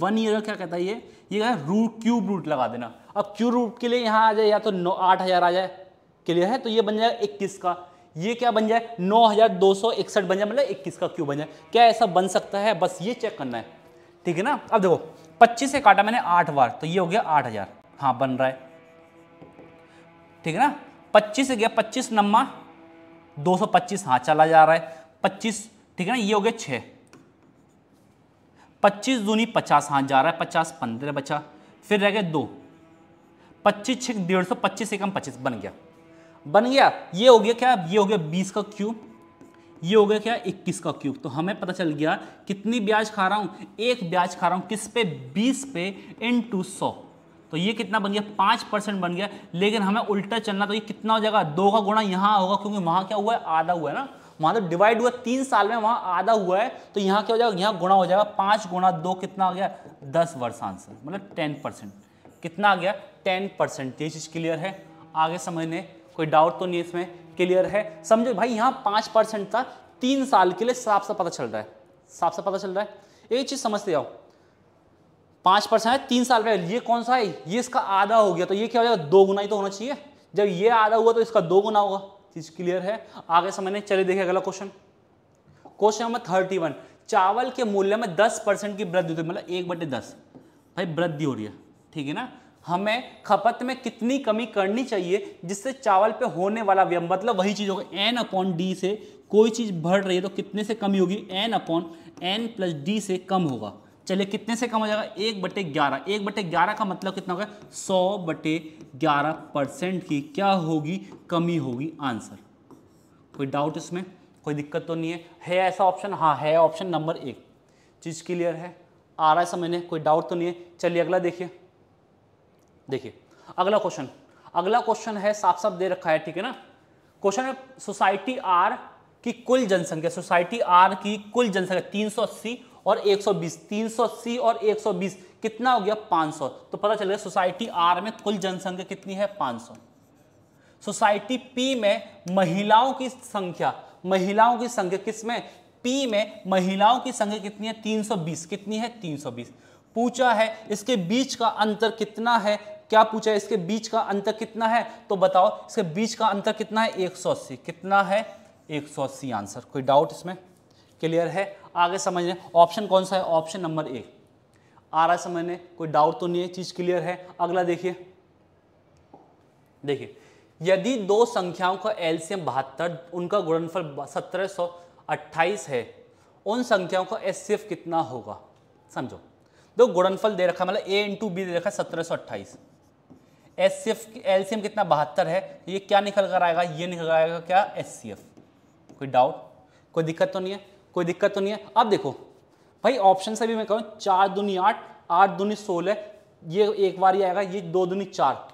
वन ईयर क्या कहता है ये ये है रूट क्यूब रूट लगा देना अब क्यूब रूट के लिए यहाँ आ जाए या तो नौ आठ हज़ार आ जाए के लिए है तो ये बन जाएगा इक्कीस का ये क्या बन जाए नौ हज़ार दो सौ इकसठ बन जाए मतलब इक्कीस का क्यूब बन जाए क्या ऐसा बन सकता है बस ये चेक करना है ठीक है ना अब देखो पच्चीस से काटा मैंने आठ बार तो ये हो गया आठ हज़ार हाँ बन रहा है ठीक है ना पच्चीस से गया पच्चीस नम्मा दो सौ पच्चीस हाँ चला जा रहा है पच्चीस ठीक है ना ये हो गए छः पच्चीस दूनी पचास हाँ जा रहा है पचास पंद्रह बचा फिर रह गए दो पच्चीस छः डेढ़ सौ पच्चीस एकम पच्चीस बन गया बन गया ये हो गया क्या ये हो गया बीस का क्यूब ये हो गया क्या इक्कीस का क्यूब तो हमें पता चल गया कितनी ब्याज खा रहा हूँ एक ब्याज खा रहा हूँ किस पे बीस पे इन टू सौ तो ये कितना बन गया पाँच परसेंट बन गया लेकिन हमें उल्टा चलना तो ये कितना हो जाएगा दो का गुणा यहाँ होगा क्योंकि वहाँ क्या हुआ है आधा हुआ है ना वहां तो डिवाइड हुआ तीन साल में वहां आधा हुआ है तो यहाँ क्या हो जाएगा यहाँ गुणा हो जाएगा पांच गुणा दो कितना आ गया दस वर्ष आंसर मतलब टेन परसेंट कितना आ गया टेन परसेंट तो ये चीज़ क्लियर है आगे समझने कोई डाउट तो नहीं इसमें क्लियर है समझो भाई यहाँ पांच परसेंट था तीन साल के लिए साफ सा पता चल रहा है साफ सा पता चल रहा है एक चीज़ समझते जाओ पांच परसेंट है तीन साल पहले ये कौन सा है ये इसका आधा हो गया तो ये क्या हो जाएगा दो गुना ही तो होना चाहिए जब ये आधा हुआ तो इसका दो गुना होगा चीज क्लियर है आगे समझने चलिए देखिए अगला question question number thirty one चावल के मूल्य में दस परसेंट की वृद्धि होती है मतलब एक बटे दस भाई वृद्धि हो रही है ठीक है ना हमें खपत में कितनी कमी करनी चाहिए जिससे चावल पे होने वाला व्यय मतलब वही चीज़ होगा एन अपॉन डी से कोई चीज़ बढ़ रही है तो कितने से कमी होगी N upon N plus D से कम होगा चलिए कितने से कम हो जाएगा एक बटे ग्यारह एक बटे ग्यारह का मतलब कितना होगा सौ बटे ग्यारह परसेंट की क्या होगी कमी होगी आंसर कोई डाउट इसमें कोई दिक्कत तो नहीं है है ऐसा ऑप्शन हाँ है ऑप्शन नंबर एक चीज़ क्लियर है आ रहा है समझने कोई डाउट तो नहीं है चलिए अगला देखिए देखिए अगला क्वेश्चन अगला क्वेश्चन है साफ साफ दे रखा है ठीक है ना क्वेश्चन है सोसाइटी आर की कुल जनसंख्या सोसाइटी आर की कुल जनसंख्या तीन और 120 300 सी और 120 कितना हो गया 500 तो पता चल गया सोसाइटी आर में कुल जनसंख्या कितनी है 500 सोसाइटी पी में महिलाओं की संख्या महिलाओं की संख्या किस में पी में महिलाओं की संख्या कितनी है 320 कितनी है 320 पूछा है इसके बीच का अंतर कितना है क्या पूछा है इसके बीच का अंतर कितना है तो बताओ इसके बीच का अंतर कितना है एक कितना है एक आंसर कोई डाउट इसमें क्लियर है आगे समझ रहे ऑप्शन कौन सा है ऑप्शन नंबर ए आ रहा है समझने कोई डाउट तो नहीं है चीज क्लियर है अगला देखिए देखिए यदि दो संख्याओं का एलसीएम बहत्तर उनका गुणनफल सत्रह सौ अट्ठाईस है उन संख्याओं का एस कितना होगा समझो दो तो गुणनफल दे रखा है मतलब ए इंटू बी दे रखा है सत्रह सौ अट्ठाईस एस सी एफ एलसीएम कितना बहत्तर है ये क्या निकल कर आएगा ये निकल कर आएगा क्या एस सी एफ कोई डाउट कोई दिक्कत तो नहीं है कोई दिक्कत तो नहीं है अब देखो भाई ऑप्शन से भी मैं कहूँ चार दूनी आठ आठ दूनी सोलह ये एक बार आएगा ये दो दूनी चार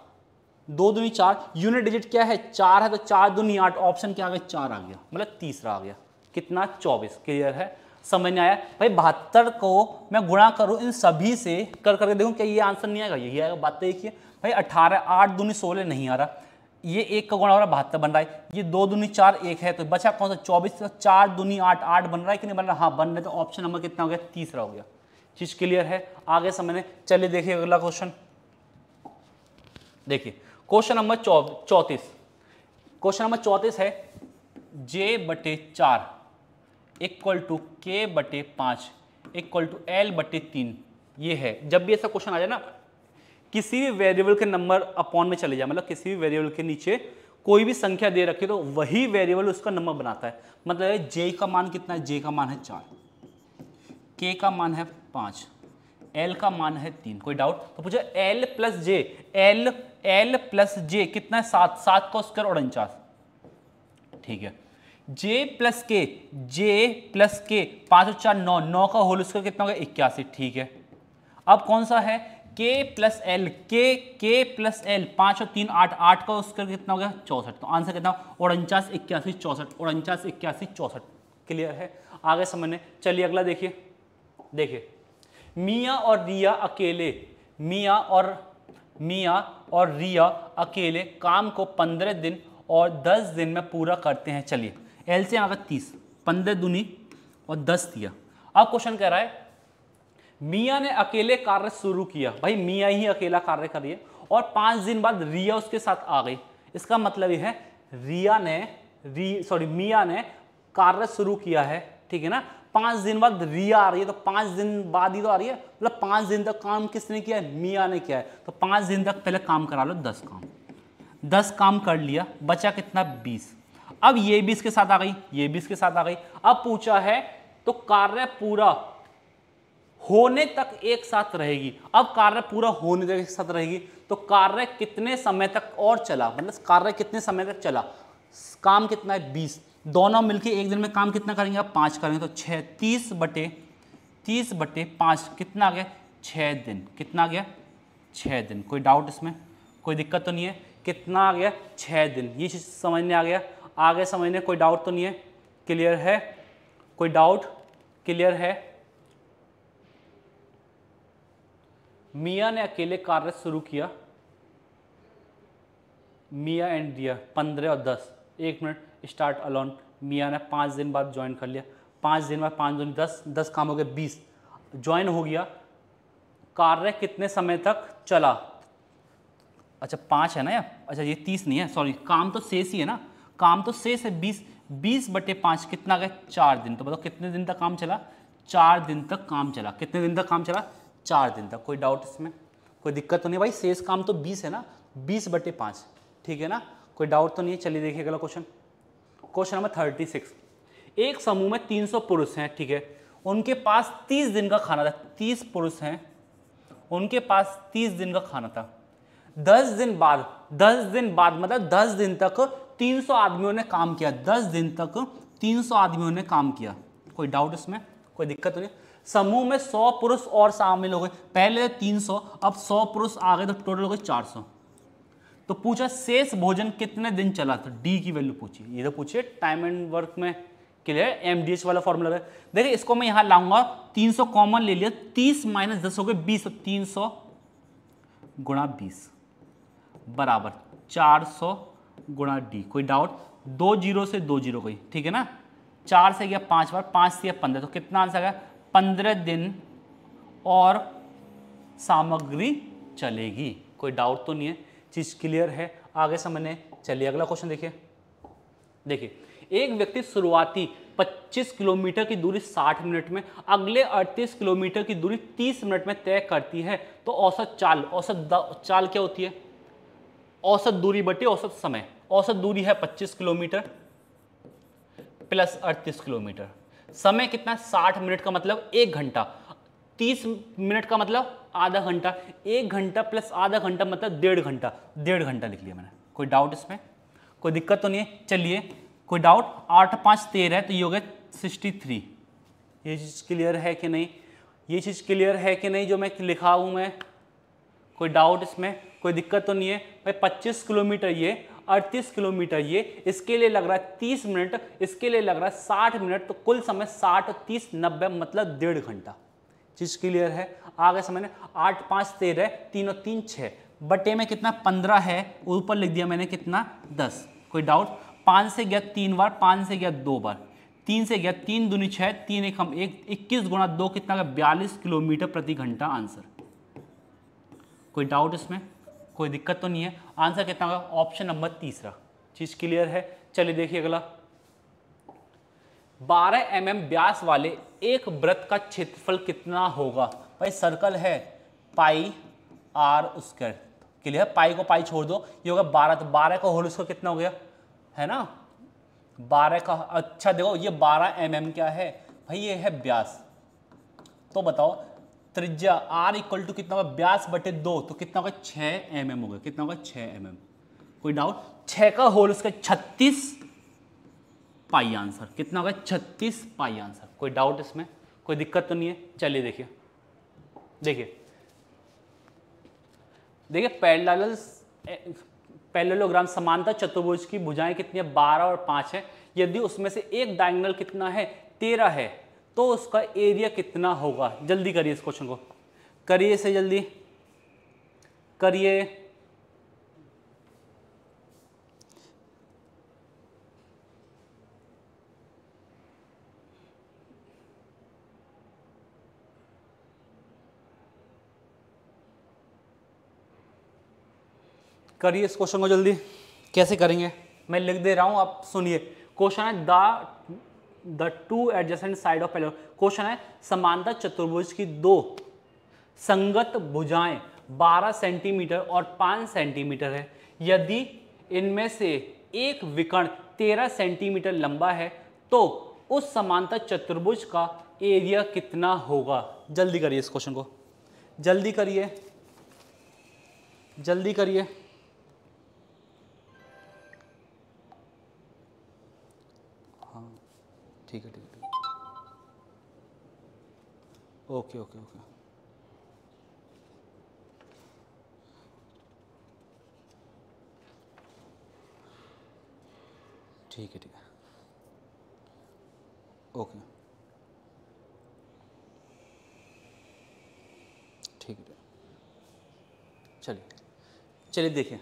दो दूनी चार यूनिट डिजिट क्या है चार है तो चार दूनी आठ ऑप्शन क्या आ गया चार आ गया मतलब तीसरा आ गया कितना चौबीस क्लियर है समझ में आया भाई बहत्तर को मैं गुणा करूँ इन सभी से कर करके देखूँ क्या ये आंसर नहीं आएगा यही आएगा बात देखिए तो भाई अठारह आठ दूनी सोलह नहीं आ रहा ये एक का गुणा हो रहा है बहत्तर बन रहा है ये दो दूनी चार एक है तो बचा कौन सा चौबीस का चार दूनी आठ आठ बन रहा है कि नहीं बन रहा हाँ बन रहा है तो ऑप्शन नंबर कितना हो गया तीसरा हो गया चीज क्लियर है आगे समय चलिए देखिए अगला क्वेश्चन देखिए क्वेश्चन नंबर चौतीस क्वेश्चन नंबर चौतीस है जे बटे चार इक्वल टू के बटे पाँच इक्वल टू एल बटे तीन ये है जब भी ऐसा क्वेश्चन आ जाए ना किसी भी वेरिएबल के नंबर अपॉन में चले जाए मतलब किसी भी वेरिएबल के नीचे कोई भी संख्या दे रखी तो वही वेरिएबल उसका नंबर बनाता है मतलब जे का मान कितना है जे का मान है चार के का मान है पाँच एल का मान है तीन कोई डाउट तो पूछा L plus J L L plus J कितना है सात सात का स्क्वायर और उनचास ठीक है जे प्लस के जे प्लस के पाँच और चार नौ नौ का होल स्क्वायर कितना होगा इक्यासी ठीक है अब कौन सा है के प्लस एल के के प्लस एल पाँच और तीन आठ आठ का उसका कितना हो गया चौसठ तो आंसर कितना उनचास इक्यासी चौसठ उनचास इक्यासी चौसठ क्लियर है आगे समझने चलिए अगला देखिए देखिए मिया और रिया अकेले मिया और मिया और रिया अकेले काम को पंद्रह दिन और दस दिन में पूरा करते हैं चलिए एल से आगे तीस पंद्रह दुनी और दस दिया अब क्वेश्चन कह रहा है मिया ने अकेले कार्य शुरू किया भाई मिया ही अकेला कार्य करिए और पांच दिन बाद रिया उसके साथ आ गई इसका मतलब यह है रिया ने री सॉरी मिया ने कार्य शुरू किया है ठीक है ना पांच दिन बाद रिया आ रही है तो पांच दिन बाद ही तो आ रही है मतलब पांच दिन तक काम किसने किया है मिया ने किया है तो पांच दिन तक पहले काम करा लो दस काम दस काम कर लिया बचा कितना बीस अब ये बीस के साथ आ गई ये बीस के साथ आ गई अब पूछा है तो कार्य पूरा होने तक एक साथ रहेगी अब कार्य पूरा होने तक एक साथ रहेगी तो कार्य कितने समय तक और चला मतलब कार्य कितने समय तक चला काम कितना है बीस दोनों मिलके एक दिन में काम कितना करेंगे आप पाँच करेंगे तो छः तीस बटे तीस बटे पाँच कितना आ गया छः दिन कितना आ गया छः दिन कोई डाउट इसमें कोई दिक्कत तो नहीं है कितना आ गया छः दिन ये चीज़ समझने आ गया आगे समझने कोई डाउट तो नहीं है क्लियर है कोई डाउट क्लियर है मिया ने अकेले कार्य शुरू किया मिया एंड दिया पंद्रह और दस एक मिनट स्टार्ट अलोन मिया ने पाँच दिन बाद ज्वाइन कर लिया पाँच दिन बाद पाँच दिन दस दस काम हो गए बीस ज्वाइन हो गया कार्य कितने समय तक चला अच्छा पाँच है ना यार अच्छा ये तीस नहीं है सॉरी काम तो शेष ही है ना काम तो शेष है बीस बीस बटे पाँच कितना गए चार दिन तो बताओ कितने दिन तक काम चला चार दिन तक काम चला कितने दिन तक काम चला चार दिन तक कोई डाउट इसमें कोई दिक्कत तो नहीं भाई शेष काम तो बीस है ना बीस बटे पाँच ठीक है ना कोई डाउट तो नहीं है चलिए देखिए अगला question question number thirty six एक समूह में तीन सौ पुरुष हैं ठीक है उनके पास तीस दिन का खाना था तीस पुरुष हैं उनके पास तीस दिन का खाना था दस दिन बाद दस दिन बाद मतलब दस दिन तक तीन सौ आदमियों ने काम किया दस दिन तक तीन सौ आदमियों ने काम किया कोई डाउट इसमें कोई दिक्कत तो नहीं समूह में सौ पुरुष और शामिल हो गए पहले तीन सौ अब सौ पुरुष आ गए तो टोटल हो गए चार सौ तो पूछा शेष भोजन कितने दिन चला तो डी की वैल्यू पूछी ये तो पूछिए टाइम एंड वर्क में लिए एम डी एच वाला फॉर्मूला है देखिए इसको मैं यहाँ लाऊंगा 300 कॉमन ले लिया 30 माइनस दस हो गए बीस तो तीन सौ गुणा बीस बराबर चार सौ गुणा डी कोई डाउट दो जीरो से दो जीरो गई ठीक है ना चार से गया पांच बार पांच से गया पंद्रह तो कितना आंसर आ गया पंद्रह दिन और सामग्री चलेगी कोई डाउट तो नहीं है चीज़ क्लियर है आगे समझने चलिए अगला क्वेश्चन देखिए देखिए एक व्यक्ति शुरुआती 25 किलोमीटर की दूरी 60 मिनट में अगले 38 किलोमीटर की दूरी 30 मिनट में तय करती है तो औसत चाल औसत चाल क्या होती है औसत दूरी बटे औसत समय औसत दूरी है 25 किलोमीटर प्लस 38 किलोमीटर समय कितना साठ मिनट का मतलब एक घंटा तीस मिनट का मतलब आधा घंटा एक घंटा प्लस आधा घंटा मतलब डेढ़ घंटा डेढ़ घंटा लिख लिया मैंने कोई डाउट इसमें कोई दिक्कत तो नहीं है चलिए कोई डाउट आठ पाँच तेरह है तो ये हो गया सिक्सटी थ्री ये चीज़ क्लियर है कि नहीं ये चीज़ क्लियर है कि नहीं जो मैं लिखा हूँ मैं कोई डाउट इसमें कोई दिक्कत तो नहीं है भाई 25 किलोमीटर ये अड़तीस किलोमीटर ये इसके लिए लग रहा है तीस मिनट इसके लिए लग रहा है साठ मिनट तो कुल समय साठ तीस नब्बे मतलब डेढ़ घंटा चीज़ क्लियर है आगे समय आठ पाँच तेरह तीन और तीन छः बटे में कितना पंद्रह है ऊपर लिख दिया मैंने कितना दस कोई डाउट पाँच से गया तीन बार पाँच से गया दो बार तीन से गया तीन दूनी छः तीन एक हम एक इक्कीस गुणा दो कितना का बयालीस किलोमीटर प्रति घंटा आंसर कोई डाउट इसमें कोई दिक्कत तो नहीं है आंसर कितना होगा ऑप्शन नंबर तीसरा चीज़ क्लियर है चलिए देखिए अगला 12 एम mm व्यास वाले एक व्रत का क्षेत्रफल कितना होगा भाई सर्कल है pi R square clear pi को पाई छोड़ दो ये होगा बारह तो बारह का होल स्क्वायर कितना हो गया है ना बारह का अच्छा देखो ये बारह एम mm क्या है भाई ये है ब्यास तो बताओ त्रिज्या आर इक्वल टू कितना होगा ब्यास बटे दो तो कितना होगा छ एम एम होगा कितना होगा छ एम एम कोई डाउट छः का होल उसका छत्तीस पाई आंसर कितना होगा छत्तीस पाई आंसर कोई डाउट इसमें कोई दिक्कत तो नहीं है चलिए देखिए देखिए देखिए पैरल पैरलोग्राम समानता चतुर्भुज की भुजाएं कितनी है बारह और पाँच है यदि उसमें से एक डायंगल कितना है तेरह है तो उसका एरिया कितना होगा जल्दी करिए इस क्वेश्चन को करिए से जल्दी करिए करिए इस क्वेश्चन को जल्दी कैसे करेंगे मैं लिख दे रहा हूं आप सुनिए क्वेश्चन है the the two adjacent side of parallel question है समांतर चतुर्भुज की दो संगत भुजाएं 12 सेंटीमीटर और 5 सेंटीमीटर है यदि इनमें से एक विकर्ण 13 सेंटीमीटर लंबा है तो उस समांतर चतुर्भुज का एरिया कितना होगा जल्दी करिए इस क्वेश्चन को जल्दी करिए जल्दी करिए ठीक है ठीक है ओके ओके ओके ठीक है ठीक है ओके ठीक है चलिए चलिए देखिए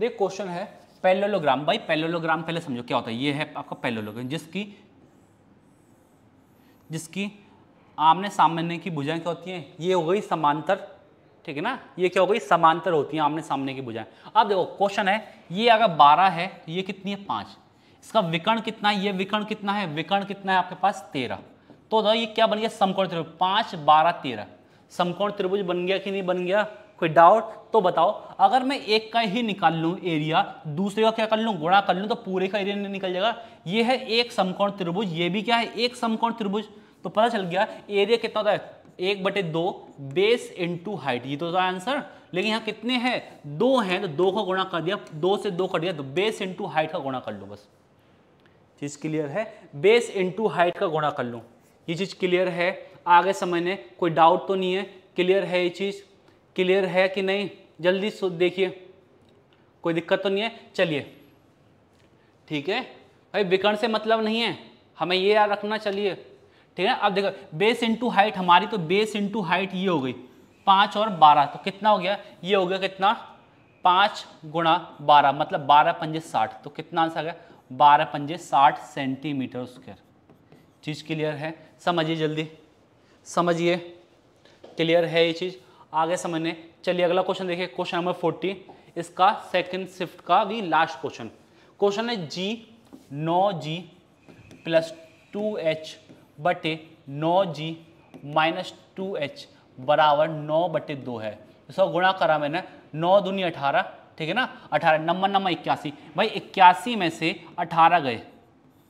देखिए क्वेश्चन है पैलोलोग्राम भाई पैलोलोग्राम पहले समझो क्या होता है ये है आपका पैलोलोग्राम जिसकी जिसकी आमने सामने की भुजाएं क्या होती हैं ये हो गई समांतर ठीक है ना ये क्या हो गई समांतर होती हैं आमने सामने की भुजाएं अब देखो क्वेश्चन है ये अगर बारह है ये कितनी है पाँच इसका विकर्ण कितना है ये विकर्ण कितना है विकर्ण कितना है आपके पास तेरह तो ये क्या बन गया समकोण त्रिभुज पाँच बारह तेरह समकोण त्रिभुज बन गया कि नहीं बन गया कोई डाउट तो बताओ अगर मैं एक का ही निकाल लूँ एरिया दूसरे का क्या कर लूँ गुणा कर लूँ तो पूरे का एरिया नहीं निकल जाएगा ये है एक समकोण त्रिभुज ये भी क्या है एक समकोण त्रिभुज तो पता चल गया एरिया कितना होता है एक बटे दो बेस इंटू हाइट ये तो था आंसर लेकिन यहाँ कितने हैं दो हैं तो दो का गुणा कर दिया दो से दो कर दिया तो बेस इंटू हाइट का गुणा कर लो बस चीज़ क्लियर है बेस इंटू हाइट का गुणा कर लो ये चीज़ क्लियर है आगे समझने कोई डाउट तो नहीं है क्लियर है ये चीज़ क्लियर है कि नहीं जल्दी देखिए कोई दिक्कत तो नहीं है चलिए ठीक है भाई विकर्ण से मतलब नहीं है हमें ये याद रखना चलिए ठीक है अब देखो बेस इंटू हाइट हमारी तो बेस इंटू हाइट ये हो गई पाँच और बारह तो कितना हो गया ये हो गया कितना पाँच गुणा बारह मतलब बारह पंजे साठ तो कितना आंसर आ गया बारह पंजे साठ सेंटीमीटर स्क्वेयर चीज़ क्लियर है समझिए जल्दी समझिए क्लियर है ये चीज़ आगे समझने चलिए अगला क्वेश्चन देखिए क्वेश्चन नंबर फोर्टी इसका सेकंड शिफ्ट का भी लास्ट क्वेश्चन क्वेश्चन है जी नौ जी प्लस टू एच बटे नौ जी माइनस टू एच बराबर नौ बटे दो है सौ गुणा करा मैंने नौ दूनी अठारह ठीक है ना अठारह नंबर नंबर इक्यासी भाई इक्यासी में से अठारह गए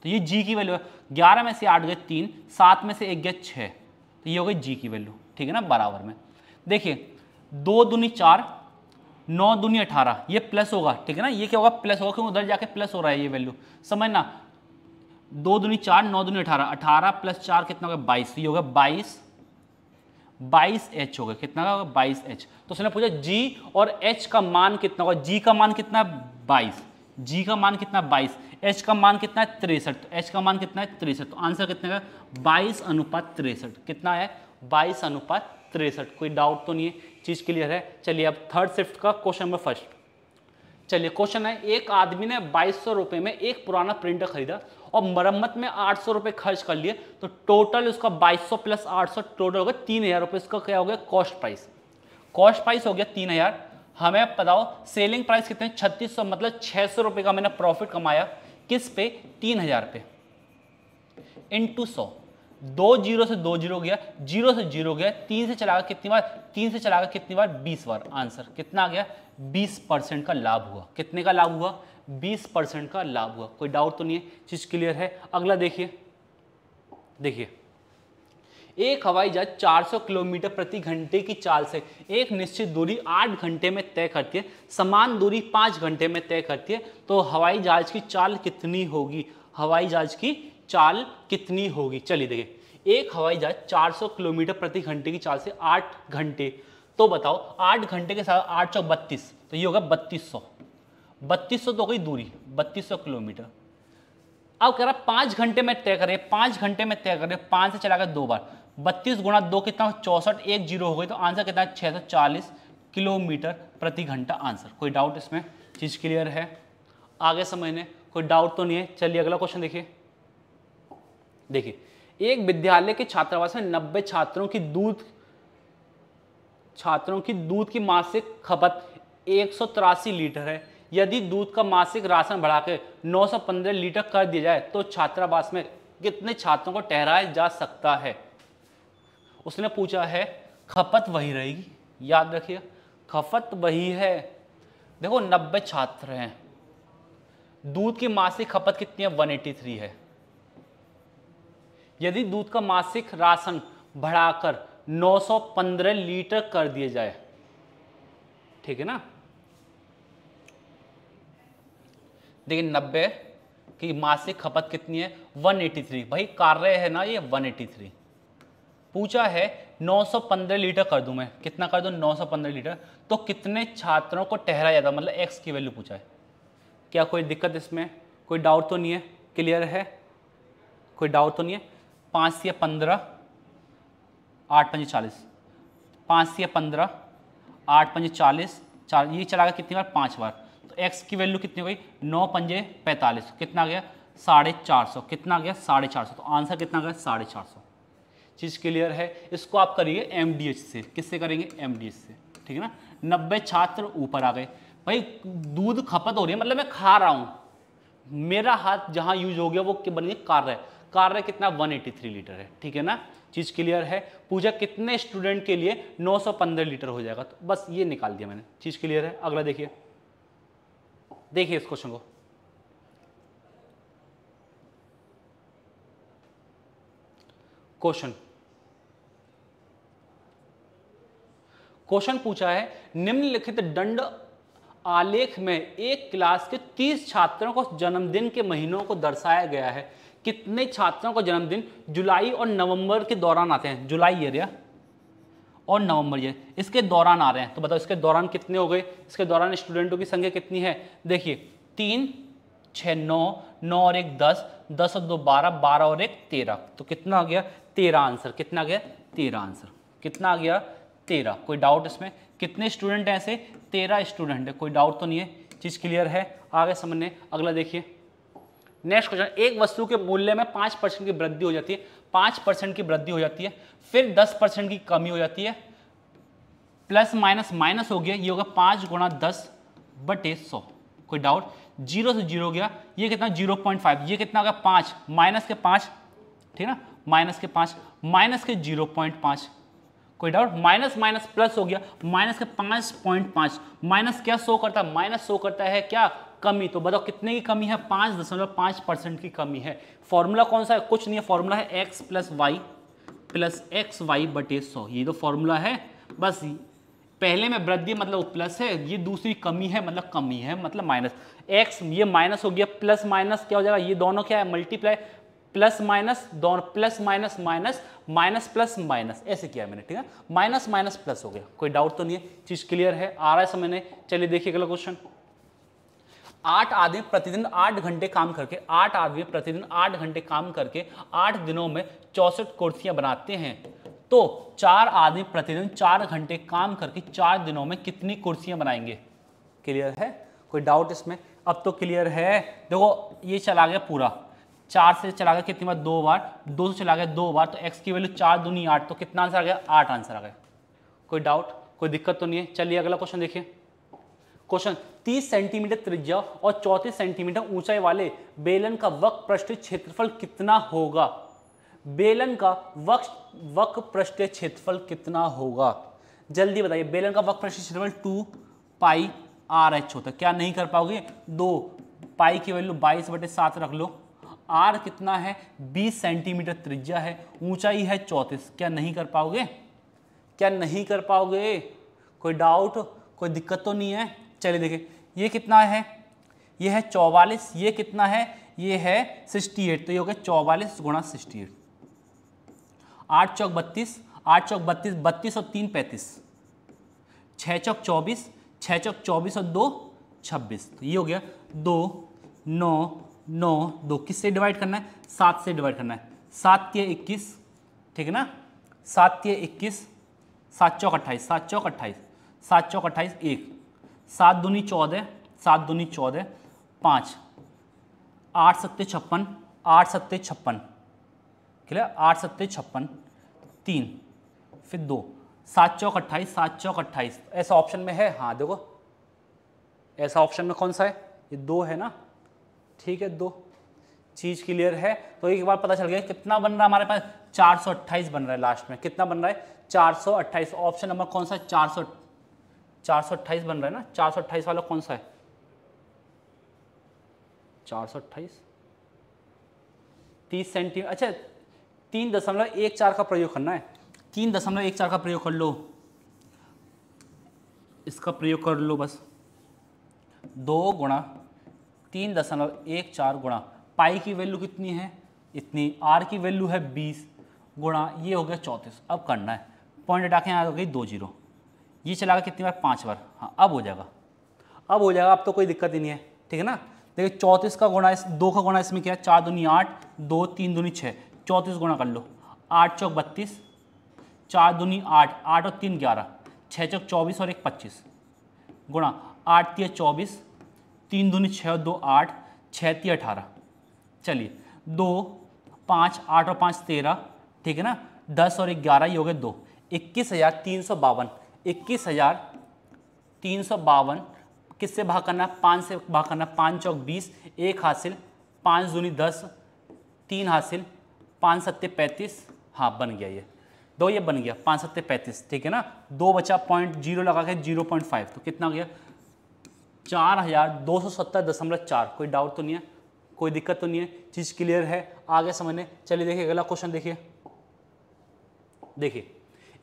तो ये जी की वैल्यू है ग्यारह में से आठ गए तीन सात में से एक गए छः तो ये हो गई जी की वैल्यू ठीक है ना बराबर में देखिए दो दूनी चार नौ दूनी अठारह ये प्लस होगा ठीक है ना ये क्या होगा प्लस होगा क्योंकि उधर जाके प्लस हो रहा है ये वैल्यू समझना दो दुनी चार नौ दुनी अठारह अठारह प्लस चार कितना होगा बाईस ये होगा बाईस बाईस एच होगा कितना होगा बाईस एच तो उसने पूछा जी और एच का मान कितना होगा जी का मान कितना है बाईस जी का मान कितना बाईस एच का मान कितना है तिरसठ तो एच का मान कितना है तो तिरसठ तो आंसर कितना का बाईस अनुपात तिरसठ कितना है बाईस अनुपात तिरसठ कोई डाउट तो नहीं है चीज़ क्लियर है चलिए अब थर्ड शिफ्ट का क्वेश्चन नंबर फर्स्ट चलिए क्वेश्चन है एक आदमी ने बाईस सौ में एक पुराना प्रिंटर खरीदा और मरम्मत में आठ सौ खर्च कर लिए तो टोटल उसका बाईस सौ प्लस आठ सौ टोटल हो गया तीन हज़ार रुपए इसका क्या हो गया कॉस्ट प्राइस कॉस्ट प्राइस हो गया तीन हज़ार हमें बताओ सेलिंग प्राइस कितने छत्तीस सौ मतलब छह सौ रुपए का मैंने प्रॉफिट कमाया किस पे तीन हज़ार पे इंटू सौ दो जीरो से दो जीरो गया जीरो से जीरो गया तीन से चलाकर कितनी बार तीन से चलाकर कितनी बार बीस बार आंसर कितना आ गया बीस परसेंट का लाभ हुआ कितने का लाभ हुआ बीस परसेंट का लाभ हुआ कोई डाउट तो नहीं है चीज़ क्लियर है अगला देखिए देखिए एक हवाई जहाज 400 किलोमीटर प्रति घंटे की चाल से एक निश्चित दूरी 8 घंटे में तय करती है समान दूरी 5 घंटे में तय करती है तो हवाई जहाज की चाल कितनी होगी हवाई जहाज की चाल कितनी होगी चलिए देखिए एक हवाई जहाज 400 किलोमीटर प्रति घंटे की चाल से 8 घंटे तो बताओ 8 घंटे के साथ आठ सौ बत्तीस तो ये होगा बत्तीस सौ बत्तीस सौ तो गई दूरी बत्तीस सौ किलोमीटर अब कह रहा पाँच घंटे में तय करें पाँच घंटे में तय करें पाँच से चला गया दो बार बत्तीस गुणा दो कितना चौसठ एक जीरो हो गई तो आंसर कितना है छः सौ चालीस किलोमीटर प्रति घंटा आंसर कोई डाउट इसमें चीज़ क्लियर है आगे समझने कोई डाउट तो नहीं है चलिए अगला क्वेश्चन देखिए देखिए एक विद्यालय के छात्रावास में नब्बे छात्रों की दूध छात्रों की दूध की मासिक खपत एक लीटर है यदि दूध का मासिक राशन बढ़ा के 915 लीटर कर दिया जाए तो छात्रावास में कितने छात्रों को ठहराया जा सकता है उसने पूछा है खपत वही रहेगी याद रखिए खपत वही है देखो 90 छात्र हैं दूध की मासिक खपत कितनी है 183 है यदि दूध का मासिक राशन बढ़ाकर 915 लीटर कर दिया जाए ठीक है ना देखिए नब्बे की मासिक खपत कितनी है 183 भाई कार्य है ना ये 183 पूछा है 915 लीटर कर दूं मैं कितना कर दूं 915 लीटर तो कितने छात्रों को ठहरा जाता मतलब एक्स की वैल्यू पूछा है क्या कोई दिक्कत इसमें कोई डाउट तो नहीं है क्लियर है कोई डाउट तो नहीं है पाँच से पंद्रह आठ पंजे चालीस पाँच से पंद्रह आठ पंजे चालीस चार ये चला गया कितनी बार पाँच बार तो एक्स की वैल्यू कितनी हो गई नौ पंजे पैंतालीस कितना गया साढ़े चार सौ कितना गया साढ़े चार सौ तो आंसर कितना गया साढ़े चार सौ चीज़ क्लियर है इसको आप करिए एम से किससे करेंगे एम से ठीक है ना नब्बे छात्र ऊपर आ गए भाई दूध खपत हो रही है मतलब मैं खा रहा हूँ मेरा हाथ जहाँ यूज हो गया वो बन गया कार रहे कार रहे कितना 183 लीटर है ठीक है ना चीज़ क्लियर है पूजा कितने स्टूडेंट के लिए 915 लीटर हो जाएगा तो बस ये निकाल दिया मैंने चीज़ क्लियर है अगला देखिए देखिए इस क्वेश्चन को क्वेश्चन क्वेश्चन पूछा है निम्नलिखित दंड आलेख में एक क्लास के 30 छात्रों को जन्मदिन के महीनों को दर्शाया गया है कितने छात्रों का जन्मदिन जुलाई और नवंबर के दौरान आते हैं जुलाई एरिया और नवंबर ये इसके दौरान आ रहे हैं तो बताओ इसके दौरान कितने हो गए इसके दौरान स्टूडेंटों की संख्या कितनी है देखिए तीन छः नौ नौ और एक दस दस और दो बारह बारह और एक तेरह तो कितना आ गया तेरह आंसर कितना आ गया तेरह आंसर कितना आ गया तेरह कोई डाउट इसमें कितने स्टूडेंट हैं ऐसे तेरह स्टूडेंट है कोई डाउट तो नहीं है चीज़ क्लियर है आगे समझने अगला देखिए नेक्स्ट क्वेश्चन एक वस्तु के मूल्य में पांच परसेंट की वृद्धि हो जाती है पांच परसेंट की वृद्धि हो जाती है फिर दस परसेंट की कमी हो जाती है प्लस माइनस माइनस हो गया ये होगा पांच गुणा दस बटे सौ कोई डाउट जीरो से जीरो गया ये कितना जीरो पॉइंट फाइव ये कितना होगा पांच माइनस के पांच ठीक ना माइनस के पांच माइनस के जीरो पॉइंट पांच कोई डाउट माइनस माइनस प्लस हो गया माइनस के पांच पॉइंट पांच माइनस क्या शो करता है माइनस शो करता है क्या कमी तो बताओ कितने की कमी है पाँच दशमलव पाँच परसेंट की कमी है फॉर्मूला कौन सा है कुछ नहीं है फॉर्मूला है x plus y plus x y बटे सौ ये तो फॉर्मूला है बस पहले में वृद्धि मतलब प्लस है ये दूसरी कमी है मतलब कमी है मतलब माइनस एक्स ये माइनस हो गया प्लस माइनस क्या हो जाएगा ये दोनों क्या है मल्टीप्लाई प्लस माइनस दोनों plus minus minus minus plus minus ऐसे किया मैंने ठीक है माइनस माइनस प्लस हो गया कोई डाउट तो नहीं है चीज़ क्लियर है आ रहा है समझने चलिए देखिए अगला क्वेश्चन आठ आदमी प्रतिदिन आठ घंटे काम करके आठ आदमी प्रतिदिन आठ घंटे काम करके आठ दिनों में चौसठ कुर्सियां बनाते हैं तो चार आदमी प्रतिदिन चार घंटे काम करके चार दिनों में कितनी कुर्सियां बनाएंगे क्लियर है कोई डाउट इसमें अब तो क्लियर है देखो ये चला गया पूरा चार से चला गया कितनी बार दो बार दो से चला गया दो बार तो एक्स की वैल्यू चार दूनी आठ तो कितना आंसर आ गया आठ आंसर आ गया कोई डाउट कोई दिक्कत तो नहीं है चलिए अगला क्वेश्चन देखिए क्वेश्चन 30 सेंटीमीटर त्रिज्या और 34 सेंटीमीटर ऊंचाई वाले बेलन का वक्र पृष्ठ क्षेत्रफल कितना होगा बेलन का वक्र वक्र पृष्ठ क्षेत्रफल कितना होगा जल्दी बताइए बेलन का वक्र पृष्ठ क्षेत्रफल टू पाई आर एच होता क्या नहीं कर पाओगे दो पाई की वैल्यू बाईस बटे सात रख लो आर कितना है 20 सेंटीमीटर त्रिज्या है ऊंचाई है चौंतीस क्या नहीं कर पाओगे क्या नहीं कर पाओगे कोई डाउट कोई दिक्कत तो नहीं है चलिए देखिए ये कितना है ये है चौवालीस ये कितना है ये है सिक्सटी एट तो ये हो गया चौवालीस गुणा सिक्सटी एट आठ चौक बत्तीस आठ चौक बत्तीस बत्तीस और तीन पैंतीस छः चौक चौबीस छः चौक चौबीस और दो छब्बीस तो ये हो गया दो नौ नौ दो किस से डिवाइड करना है सात से डिवाइड करना है सात के इक्कीस ठीक है ना सात के इक्कीस सात चौक अट्ठाईस सात चौक अट्ठाईस सात चौक अट्ठाईस एक सात दूनी चौदह सात दूनी चौदह पाँच आठ सत्ते छप्पन आठ सत्ते छप्पन है आठ सत्ते छप्पन तीन फिर दो सात चौक अट्ठाईस सात चौक अट्ठाईस ऐसा ऑप्शन में है हाँ देखो ऐसा ऑप्शन में कौन सा है ये दो है ना ठीक है दो चीज़ क्लियर है तो एक बार पता चल गया कितना बन रहा है हमारे पास चार सौ अट्ठाईस बन रहा है लास्ट में कितना बन रहा है चार सौ अट्ठाईस ऑप्शन नंबर कौन सा है चार 428 बन रहा है ना 428 वाला कौन सा है 428 30 सेंटीमीटर अच्छा तीन दशमलव एक चार का प्रयोग करना है तीन दशमलव एक चार का प्रयोग कर लो इसका प्रयोग कर लो बस दो गुणा तीन दशमलव एक चार गुणा पाई की वैल्यू कितनी है इतनी आर की वैल्यू है बीस गुणा ये हो गया चौंतीस अब करना है पॉइंट डाके यहाँ हो गई दो जीरो ये चलागा कितनी बार पाँच बार हाँ अब हो जाएगा अब हो जाएगा अब तो कोई दिक्कत ही नहीं है ठीक है ना देखिए चौंतीस का गुणा इस दो का गुणा इसमें क्या है चार दूनी आठ दो तीन दूनी छः चौंतीस गुणा कर लो आठ चौक बत्तीस चार दूनी आठ आठ और तीन ग्यारह छः चौक चौबीस और एक पच्चीस गुणा आठ तीय चौबीस तीन दूनी छः और दो आठ छः तीय अठारह चलिए दो पाँच आठ और पाँच तेरह ठीक है ना दस और एक ग्यारह ये हो गए दो इक्कीस हज़ार तीन सौ बावन इक्कीस हज़ार तीन सौ बावन किससे भाग करना पाँच से भाग करना पाँच चौक बीस एक हासिल पाँच दूनी दस तीन हासिल पाँच सत्ते पैंतीस हाँ बन गया ये दो ये बन गया पाँच सत्ते पैंतीस ठीक है ना दो बचा पॉइंट जीरो लगा के जीरो पॉइंट फाइव तो कितना हो गया चार हज़ार दो सौ सत्तर दशमलव चार कोई डाउट तो नहीं है कोई दिक्कत तो नहीं है चीज़ क्लियर है आगे समझने चलिए देखिए अगला क्वेश्चन देखिए देखिए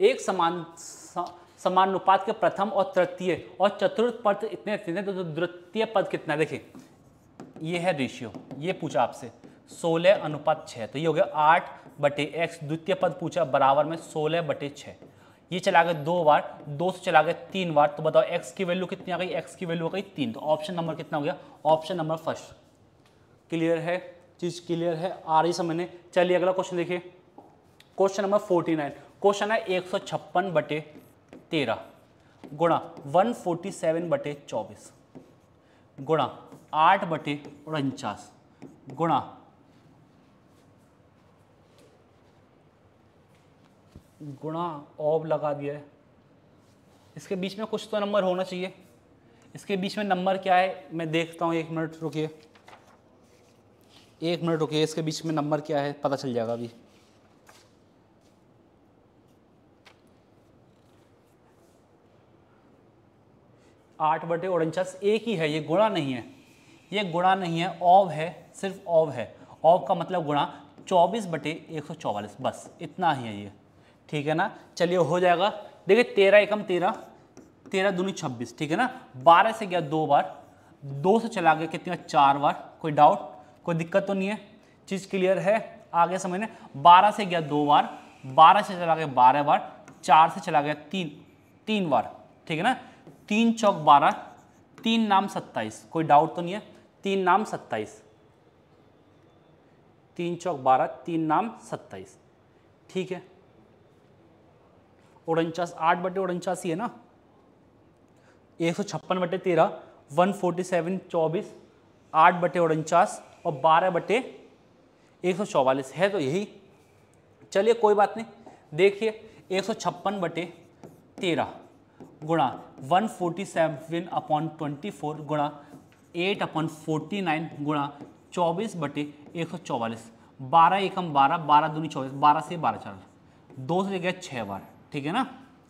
एक समान सा, समानुपात के प्रथम और तृतीय और चतुर्थ पद तो इतने इतने तो द्वितीय पद कितना है देखिए ये है रेशियो ये पूछा आपसे सोलह अनुपात छः तो ये हो गया आठ बटे एक्स द्वितीय पद पूछा बराबर में सोलह बटे छः ये चला गया दो बार दो से चला गया तीन बार तो बताओ एक्स की वैल्यू कितनी आ गई एक्स की वैल्यू आ गई तीन तो ऑप्शन नंबर कितना हो गया ऑप्शन नंबर फर्स्ट क्लियर है चीज़ क्लियर है आ रही समझने चलिए अगला क्वेश्चन देखिए question number forty nine question है एक सौ छप्पन बटे तेरह गुणा वन फोर्टी सेवन बटे चौबीस गुणा आठ बटे उनचास गुणा गुणा ऑब लगा दिया है इसके बीच में कुछ तो नंबर होना चाहिए इसके बीच में नंबर क्या है मैं देखता हूँ एक मिनट रुकिए एक मिनट रुकिए इसके बीच में नंबर क्या है पता चल जाएगा अभी आठ बटे उनचास एक ही है ये गुणा नहीं है ये गुणा नहीं है ऑव है सिर्फ ऑव है ऑव का मतलब गुणा चौबीस बटे एक सौ चौवालीस बस इतना ही है ये ठीक है ना चलिए हो जाएगा देखिए तेरह एकम तेरह तेरह दूनी छब्बीस ठीक है ना बारह से गया दो बार दो से चला गया कितनी बार चार बार कोई डाउट कोई दिक्कत तो नहीं है चीज़ क्लियर है आगे समझने बारह से गया दो बार बारह से चला गया बारह बार चार से चला गया तीन तीन बार ठीक है ना तीन चौक बारह तीन नाम सत्ताईस कोई डाउट तो नहीं है तीन नाम सत्ताईस तीन चौक बारह तीन नाम सत्ताईस ठीक है उनचास आठ बटे उनचास ही है ना एक सौ छप्पन बटे तेरह वन फोर्टी सेवन चौबीस आठ बटे उनचास और बारह बटे एक सौ चौवालीस है तो यही चलिए कोई बात नहीं देखिए एक सौ छप्पन बटे तेरह गुणा one forty seven upon twenty four गुणा एट अपॉन फोर्टी नाइन गुणा चौबीस बटे एक सौ चौवालीस बारह एकम बारह बारह दूनी चौबीस बारह से बारह चार दो से गया छः बार ठीक है ना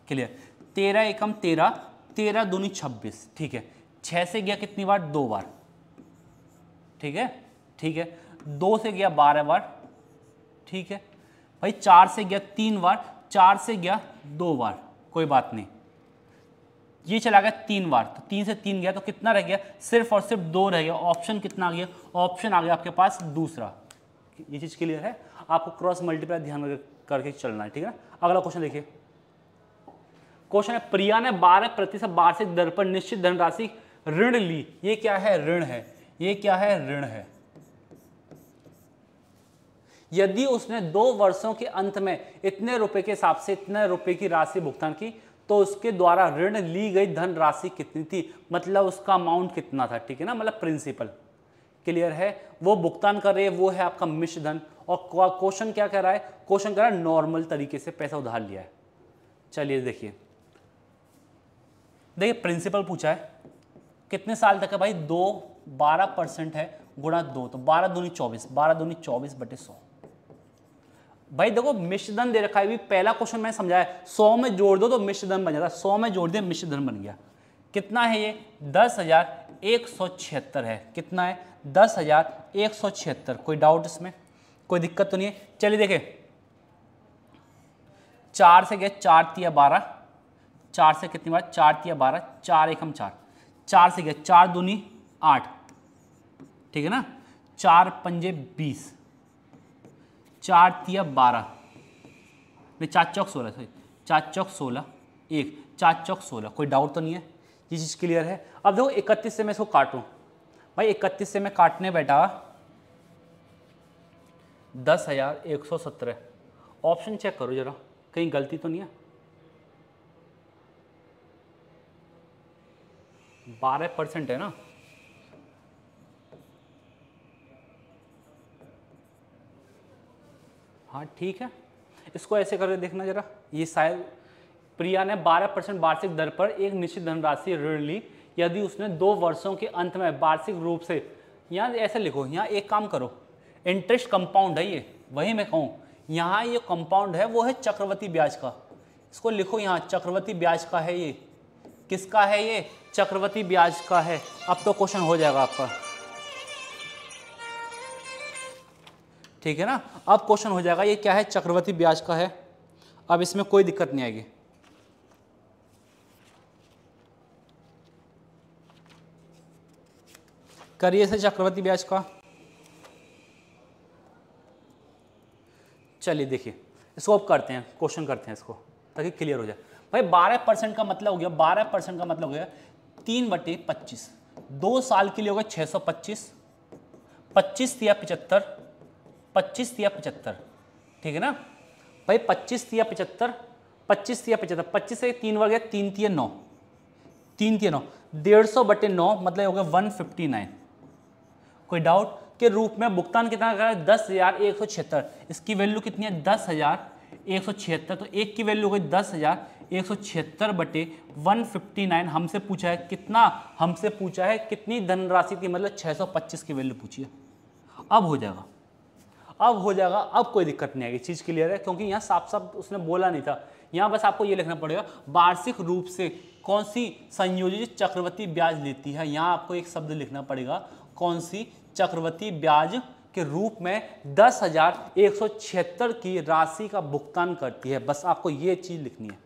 क्लियर तेरह एकम तेरह तेरह दूनी छब्बीस ठीक है छः से गया कितनी बार दो बार ठीक है ठीक है दो से गया बारह बार ठीक है भाई चार से गया तीन बार चार से गया दो बार कोई बात नहीं ये चला गया तीन बार तो तीन से तीन गया तो कितना रह गया सिर्फ और सिर्फ दो रह गया ऑप्शन कितना आ गया ऑप्शन आ गया आपके पास दूसरा ये चीज़ क्लियर है आपको क्रॉस मल्टीप्लाई ध्यान करके चलना है ठीक है ना अगला क्वेश्चन देखिए क्वेश्चन है प्रिया ने बारह प्रतिशत वार्षिक दर पर निश्चित धनराशि ऋण ली ये क्या है ऋण है ये क्या है ऋण है यदि उसने दो वर्षों के अंत में इतने रुपए के हिसाब से इतने रुपए की राशि भुगतान की तो उसके द्वारा ऋण ली गई धनराशि कितनी थी मतलब उसका अमाउंट कितना था ठीक है ना मतलब प्रिंसिपल क्लियर है वो भुगतान कर रही है वो है आपका मिश्र धन और क्वेश्चन क्या कह रहा है क्वेश्चन कह रहा है नॉर्मल तरीके से पैसा उधार लिया है चलिए देखिए देखिए प्रिंसिपल पूछा है कितने साल तक है भाई दो बारह परसेंट है गुणा दो तो बारह दूनी चौबीस बारह दूनी चौबीस बटे सौ भाई देखो मिश्रधन दे रखा है पहला क्वेश्चन मैंने समझाया सौ में जोड़ दो तो मिश्रधन बन जाता है सौ में जोड़ दिया मिश्रधन बन गया कितना है ये दस हजार एक सौ छिहत्तर है कितना है दस हजार एक सौ छिहत्तर कोई डाउट इसमें कोई दिक्कत तो नहीं है चलिए देखें चार से गए चार तिया बारह चार से कितनी बार चार तिया बारह चार एकम चार चार से गए चार दूनी आठ ठीक है ना चार पंजे बीस चार तिया बारह नहीं चार चौक सोलह सॉरी चार चौक सोलह एक चार चौक सोलह कोई डाउट तो नहीं है ये चीज़ क्लियर है अब देखो इकतीस से मैं इसको काटूँ भाई इकतीस से मैं काटने बैठा दस हज़ार एक सौ सत्रह ऑप्शन चेक करो जरा कहीं गलती तो नहीं है बारह परसेंट है ना हाँ ठीक है इसको ऐसे करके देखना जरा ये शायद प्रिया ने 12 परसेंट वार्षिक दर पर एक निश्चित धनराशि ऋण ली यदि उसने दो वर्षों के अंत में वार्षिक रूप से यहाँ ऐसे लिखो यहाँ एक काम करो इंटरेस्ट कंपाउंड है ये वही मैं कहूँ यहाँ ये कंपाउंड है वो है चक्रवर्ती ब्याज का इसको लिखो यहाँ चक्रवर्ती ब्याज का है ये किसका है ये चक्रवर्ती ब्याज का है अब तो क्वेश्चन हो जाएगा आपका ठीक है ना अब क्वेश्चन हो जाएगा ये क्या है चक्रवर्ती ब्याज का है अब इसमें कोई दिक्कत नहीं आएगी करिए से चक्रवर्ती ब्याज का चलिए देखिए इसको अब करते हैं क्वेश्चन करते हैं इसको ताकि क्लियर हो जाए भाई 12 परसेंट का मतलब हो गया 12 परसेंट का मतलब हो गया तीन बटे पच्चीस दो साल के लिए होगा 625 25 या पिछहत्तर पच्चीस या पचहत्तर ठीक है ना भाई पच्चीस या पचहत्तर पच्चीस या पचहत्तर पच्चीस से तीन वर्ग है तीन तीन नौ तीन तीन नौ डेढ़ सौ बटे नौ मतलब हो गया वन फिफ्टी नाइन कोई डाउट के रूप में भुगतान कितना कर दस हज़ार एक सौ छिहत्तर इसकी वैल्यू कितनी है दस हज़ार एक सौ छिहत्तर तो एक की वैल्यू हो गई दस हज़ार एक सौ छिहत्तर बटे वन फिफ्टी नाइन हमसे पूछा है कितना हमसे पूछा है कितनी धनराशि थी मतलब छः सौ पच्चीस की वैल्यू पूछिए अब हो जाएगा अब हो जाएगा अब कोई दिक्कत नहीं आएगी चीज़ क्लियर है क्योंकि यहाँ साफ साफ उसने बोला नहीं था यहाँ बस आपको ये लिखना पड़ेगा वार्षिक रूप से कौन सी संयोजित चक्रवर्ती ब्याज लेती है यहाँ आपको एक शब्द लिखना पड़ेगा कौन सी चक्रवर्ती ब्याज के रूप में दस हजार एक सौ छिहत्तर की राशि का भुगतान करती है बस आपको ये चीज़ लिखनी है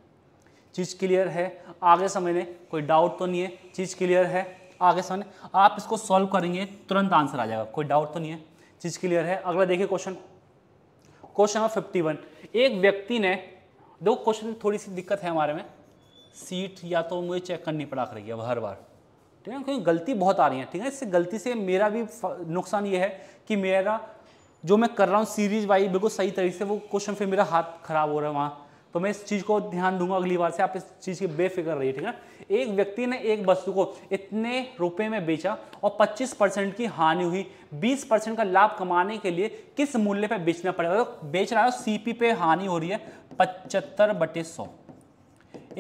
चीज़ क्लियर है आगे समझने कोई डाउट तो नहीं है चीज़ क्लियर है आगे समझने आप इसको सॉल्व करेंगे तुरंत आंसर आ जाएगा कोई डाउट तो नहीं है चीज़ क्लियर है अगला देखिए question question number fifty one एक व्यक्ति ने देखो क्वेश्चन थोड़ी सी दिक्कत है हमारे में सीट या तो मुझे चेक करनी पड़ा कर अब हर बार ठीक है क्योंकि गलती बहुत आ रही है ठीक है इससे गलती से मेरा भी नुकसान ये है कि मेरा जो मैं कर रहा हूँ सीरीज वाइज बिल्कुल सही तरीके से वो क्वेश्चन फिर मेरा हाथ खराब हो रहा है वहाँ तो मैं इस चीज़ को ध्यान दूंगा अगली बार से आप इस चीज़ की बेफिक्र रहिए ठीक है एक व्यक्ति ने एक वस्तु को इतने रुपए में बेचा और 25 परसेंट की हानि हुई 20 परसेंट का लाभ कमाने के लिए किस मूल्य पर बेचना पड़ेगा तो बेच रहा है सी पे हानि हो रही है पचहत्तर बटे सौ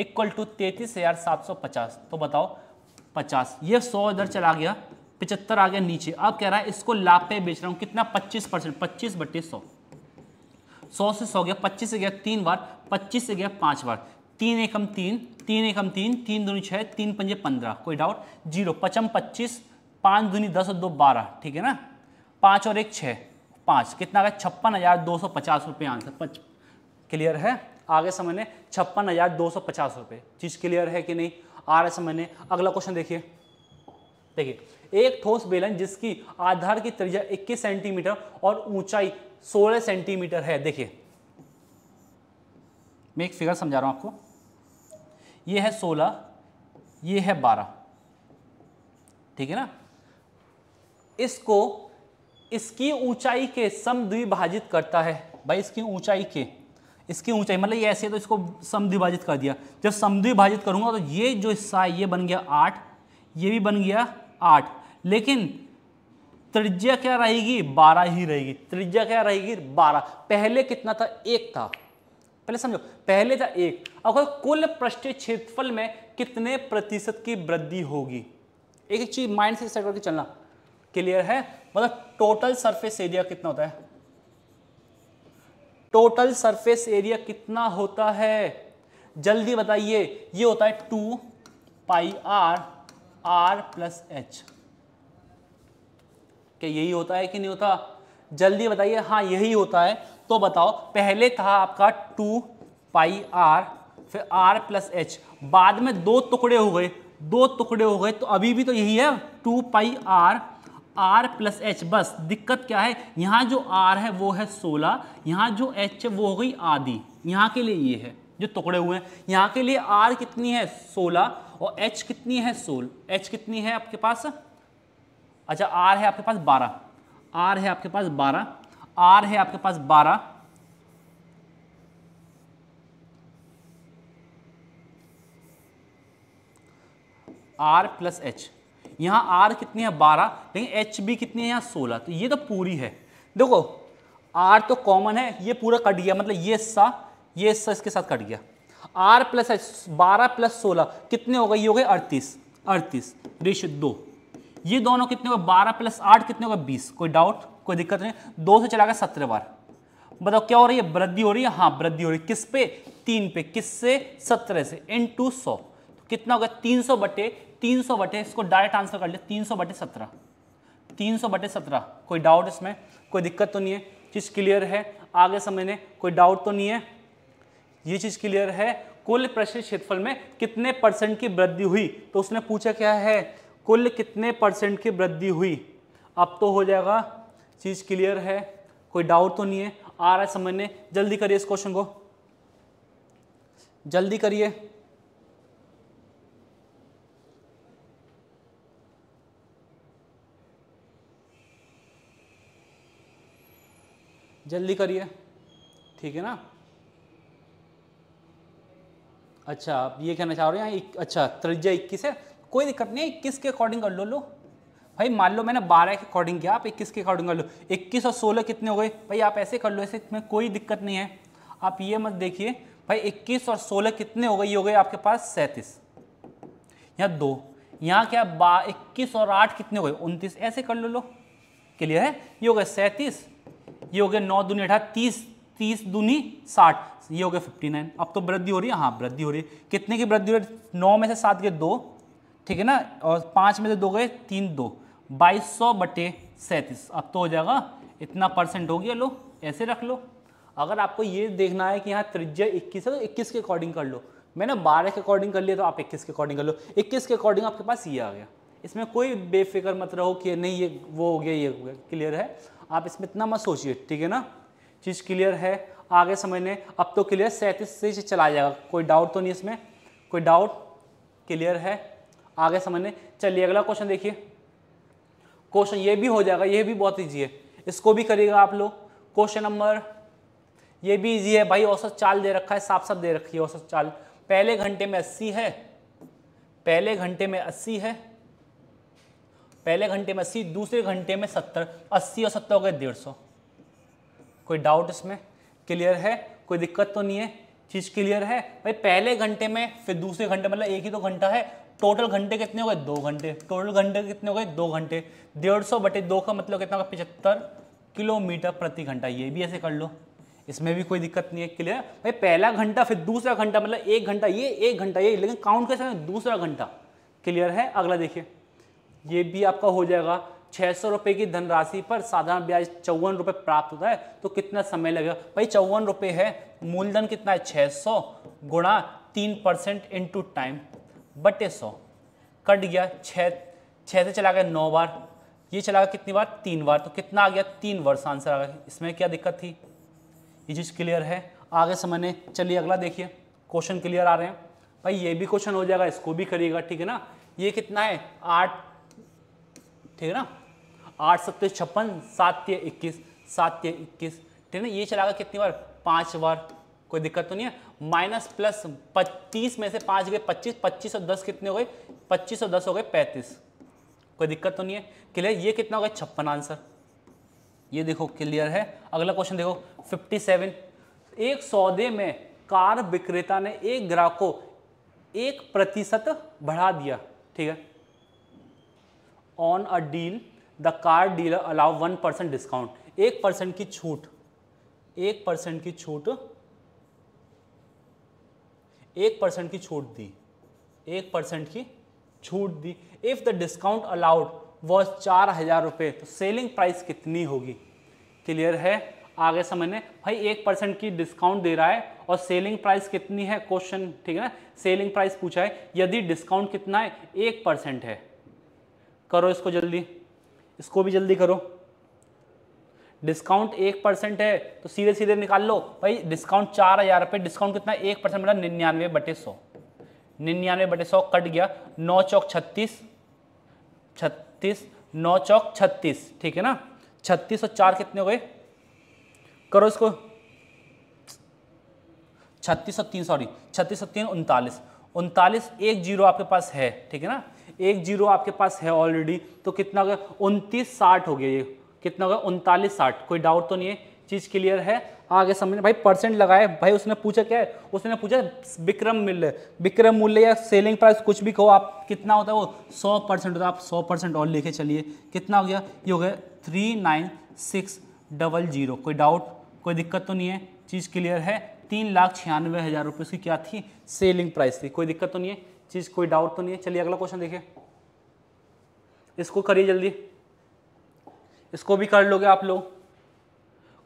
इक्वल टू तैतीस हज़ार सात सौ पचास तो बताओ पचास ये सौ इधर चला गया पिचहत्तर आ गया नीचे अब कह रहा है इसको लाभ पे बेच रहा हूँ कितना पच्चीस परसेंट पच्चीस बटे सौ सौ से सौ गया पच्चीस से गया तीन बार पच्चीस से गया पाँच बार तीन एकम तीन तीन एकम तीन तीन दूनी छः तीन पंजे पंद्रह कोई डाउट जीरो पचम पच्चीस पाँच दूनी दस और दो बारह ठीक है ना पाँच और एक छः पाँच कितना आ गया छप्पन हज़ार दो सौ पचास रुपये आंसर पच क्लियर है आगे समझने छप्पन हज़ार दो सौ पचास रुपये चीज़ क्लियर है कि नहीं आ रहा समझने अगला क्वेश्चन देखिए देखिए एक ठोस बेलन जिसकी आधार की त्रिज्या 21 सेंटीमीटर और ऊंचाई सोलह सेंटीमीटर है देखिए मैं एक फिगर समझा रहा हूँ आपको ये है सोलह ये है बारह ठीक है ना इसको इसकी ऊंचाई के द्विभाजित करता है भाई इसकी ऊंचाई के इसकी ऊंचाई मतलब ये ऐसे है तो इसको द्विभाजित कर दिया जब द्विभाजित करूंगा तो ये जो हिस्सा है ये बन गया आठ ये भी बन गया आठ लेकिन त्रिज्या क्या रहेगी बारह ही रहेगी त्रिज्या क्या रहेगी बारह पहले कितना था एक था पहले समझो पहले था एक अगर कुल पृष्ठीय क्षेत्रफल में कितने प्रतिशत की वृद्धि होगी एक एक चीज माइंड से सेट करके चलना क्लियर है मतलब टोटल सरफेस एरिया कितना होता है टोटल सरफेस एरिया कितना होता है जल्दी बताइए ये होता है two pi R R plus H क्या यही होता है कि नहीं होता जल्दी बताइए हाँ यही होता है तो बताओ पहले था आपका टू पाई आर फिर आर प्लस एच बाद में दो टुकड़े हो गए दो टुकड़े हो गए तो अभी भी तो यही है two pi R R plus H बस दिक्कत क्या है यहाँ जो आर है वो है सोलह यहाँ जो एच है वो हो गई आधी यहाँ के लिए ये है जो टुकड़े हुए हैं यहाँ के लिए आर कितनी है सोलह और एच कितनी है सोल एच कितनी है आपके पास अच्छा आर है आपके पास बारह आर है आपके पास बारह आर है आपके पास बारह आर प्लस एच यहाँ आर कितनी है बारह लेकिन एच भी कितनी है यहाँ सोलह तो ये तो पूरी है देखो आर तो कॉमन है ये पूरा कट गया मतलब ये हिस्सा ये हिस्सा इसके साथ कट गया आर प्लस एच बारह प्लस सोलह कितने हो गए ये हो गए अड़तीस अड़तीस रेशो दो ये दोनों कितने हुए बारह प्लस आठ कितने हुए बीस कोई डाउट कोई दिक्कत नहीं दो से चला गया सत्रह बार बताओ क्या हो रही है वृद्धि हो रही है हाँ वृद्धि हो रही है किस पे तीन पे किस से सत्रह से इन टू सौ तो कितना हो गया तीन सौ बटे तीन सौ बटे इसको डायरेक्ट आंसर कर लिया तीन सौ बटे सत्रह तीन सौ बटे सत्रह कोई डाउट इसमें कोई दिक्कत तो नहीं है चीज़ क्लियर है आगे समझने कोई डाउट तो नहीं है ये चीज़ क्लियर है कुल प्रश्न क्षेत्रफल में कितने परसेंट की वृद्धि हुई तो उसने पूछा क्या है कुल कितने परसेंट की वृद्धि हुई अब तो हो जाएगा चीज़ क्लियर है कोई डाउट तो नहीं है आ रहा है समझ में जल्दी करिए इस क्वेश्चन को जल्दी करिए जल्दी करिए ठीक है ना अच्छा आप ये कहना चाह रहे हैं अच्छा त्रिज्या इक्कीस है कोई दिक्कत नहीं इक्कीस के अकॉर्डिंग कर लो लो भाई मान लो मैंने बारह के अकॉर्डिंग किया आप इक्कीस के अकॉर्डिंग कर लो इक्कीस और सोलह कितने हो गए भाई आप ऐसे कर लो ऐसे में कोई दिक्कत नहीं है आप ये मत देखिए भाई इक्कीस और सोलह कितने हो गए ये हो गए आपके पास सैंतीस या दो यहाँ क्या बा इक्कीस और आठ कितने हो गए उनतीस ऐसे कर लो लो क्लियर है ये हो गए सैंतीस ये हो गए नौ दूनी अठारह तीस तीस दूनी साठ ये हो गए फिफ्टी नाइन अब तो वृद्धि हो रही है हाँ वृद्धि हो रही है कितने की वृद्धि हो रही है नौ में से सात के दो ठीक है ना और पाँच में से दो गए तीन दो बाईस सौ बटे सैंतीस अब तो हो जाएगा इतना परसेंट हो गया लो ऐसे रख लो अगर आपको ये देखना है कि यहाँ त्रिज्या इक्कीस है तो इक्कीस के अकॉर्डिंग कर लो मैंने बारह के अकॉर्डिंग कर लिया तो आप इक्कीस के अकॉर्डिंग कर लो इक्कीस के अकॉर्डिंग आपके पास ये आ गया इसमें कोई बेफिक्र मत रहो कि नहीं ये वो हो गया ये हो गया क्लियर है आप इसमें इतना मत सोचिए ठीक है ना चीज़ क्लियर है आगे समझने अब तो क्लियर सैंतीस से चला जाएगा कोई डाउट तो नहीं इसमें कोई डाउट क्लियर है आगे समझने चलिए अगला क्वेश्चन देखिए क्वेश्चन ये भी हो जाएगा ये भी बहुत ईजी है इसको भी करिएगा आप लोग क्वेश्चन नंबर ये भी ईजी है भाई औसत चाल दे रखा है साफ साफ दे रखी है औसत चाल पहले घंटे में अस्सी है पहले घंटे में अस्सी है पहले घंटे में अस्सी दूसरे घंटे में सत्तर अस्सी और सत्तर हो गए डेढ़ सौ कोई डाउट इसमें क्लियर है कोई दिक्कत तो नहीं है चीज़ क्लियर है भाई पहले घंटे में फिर दूसरे घंटे मतलब एक ही तो घंटा है टोटल घंटे कितने हो गए दो घंटे टोटल घंटे कितने हो गए दो घंटे डेढ़ सौ बटे दो का मतलब कितना होगा किलोमीटर प्रति घंटा ये भी ऐसे कर लो इसमें भी कोई दिक्कत नहीं है क्लियर भाई पहला घंटा फिर दूसरा घंटा मतलब एक घंटा ये एक घंटा ये लेकिन काउंट कैसे दूसरा घंटा क्लियर है अगला देखिए ये भी आपका हो जाएगा छः सौ रुपये की धनराशि पर साधारण ब्याज चौवन रुपये प्राप्त होता है तो कितना समय लगेगा भाई चौवन रुपये है मूलधन कितना है छः सौ गुणा तीन परसेंट इंटू टाइम बटे सौ कट गया छः छः से चला गया नौ बार ये चला गया कितनी बार तीन बार तो कितना आ गया तीन वर्ष आंसर आ गया इसमें क्या दिक्कत थी ये चीज़ क्लियर है आगे समझने चलिए अगला देखिए क्वेश्चन क्लियर आ रहे हैं भाई ये भी क्वेश्चन हो जाएगा इसको भी करिएगा ठीक है ना ये कितना है आठ ठीक है ना आठ सत्य छप्पन सात्य इक्कीस सात्य इक्कीस ठीक है ना ये चला गया कितनी बार पाँच बार कोई दिक्कत तो नहीं है माइनस प्लस पच्चीस में से पांच गए पच्चीस पच्चीस और दस कितने हो गए पच्चीस और दस हो गए पैंतीस कोई दिक्कत तो नहीं है क्लियर ये कितना हो गया छप्पन आंसर ये देखो क्लियर है अगला क्वेश्चन देखो फिफ्टी सेवन एक सौदे में कार विक्रेता ने एक ग्राहक को एक प्रतिशत बढ़ा दिया ठीक है on a deal the car dealer allow one percent discount एक परसेंट की छूट एक परसेंट की छूट एक परसेंट की छूट दी एक परसेंट की छूट दी if the discount allowed was चार हज़ार रुपये तो सेलिंग प्राइस कितनी होगी क्लियर है आगे समझने भाई एक परसेंट की डिस्काउंट दे रहा है और सेलिंग प्राइस कितनी है क्वेश्चन ठीक है ना सेलिंग प्राइस पूछा है यदि डिस्काउंट कितना है एक परसेंट है करो इसको जल्दी इसको भी जल्दी करो डिस्काउंट एक परसेंट है तो सीधे सीधे निकाल लो भाई डिस्काउंट चार हज़ार रुपये डिस्काउंट कितना एक परसेंट मिला निन्यानवे बटे सौ निन्यानवे बटे सौ कट गया नौ चौक छत्तीस छत्तीस नौ चौक छत्तीस ठीक है ना छत्तीस और चार कितने हो गए करो इसको छत्तीस और तीन सॉरी छत्तीस और तीन उनतालीस उनतालीस एक जीरो आपके पास है ठीक है ना एक जीरो आपके पास है ऑलरेडी तो कितना हो गया उनतीस साठ हो गया ये कितना होगा उनतालीस साठ कोई डाउट तो नहीं है चीज़ क्लियर है आगे समझ भाई परसेंट लगाए भाई उसने पूछा क्या है उसने पूछा विक्रम मूल्य विक्रम मूल्य या सेलिंग प्राइस कुछ भी कहो आप कितना होता है वो सौ परसेंट होता है आप सौ परसेंट और लेके चलिए कितना हो गया ये हो गया three nine six double zero कोई डाउट कोई दिक्कत तो नहीं है चीज़ क्लियर है तीन लाख छियानवे हज़ार रुपये उसकी क्या थी सेलिंग प्राइस थी कोई दिक्कत तो नहीं है चीज़ कोई डाउट तो नहीं है चलिए अगला क्वेश्चन देखिए इसको करिए जल्दी इसको भी कर लोगे आप लोग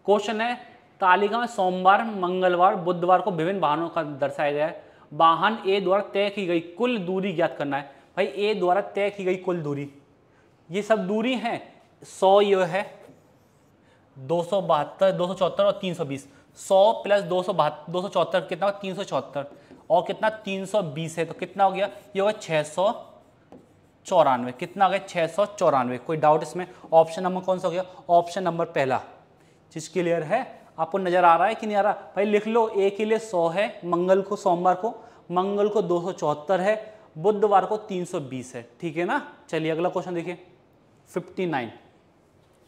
क्वेश्चन है तालिका में सोमवार मंगलवार बुधवार को विभिन्न वाहनों का दर्शाया गया है वाहन ए द्वारा तय की गई कुल दूरी ज्ञात करना है भाई ए द्वारा तय की गई कुल दूरी ये सब दूरी है सौ ये है दो सौ बहत्तर दो सौ चौहत्तर और तीन सौ बीस सौ प्लस दो सौ बहत्तर दो सौ चौहत्तर कितना तीन सौ चौहत्तर और कितना तीन सौ बीस है तो कितना हो गया ये होगा छः सौ चौरानवे कितना आ गया छः सौ चौरानवे कोई डाउट इसमें ऑप्शन नंबर कौन सा हो गया ऑप्शन नंबर पहला चीज़ क्लियर है आपको नज़र आ रहा है कि नहीं आ रहा भाई लिख लो ए के लिए सौ है मंगल को सोमवार को मंगल को दो सौ चौहत्तर है बुधवार को तीन सौ बीस है ठीक है ना चलिए अगला क्वेश्चन देखिए फिफ्टी नाइन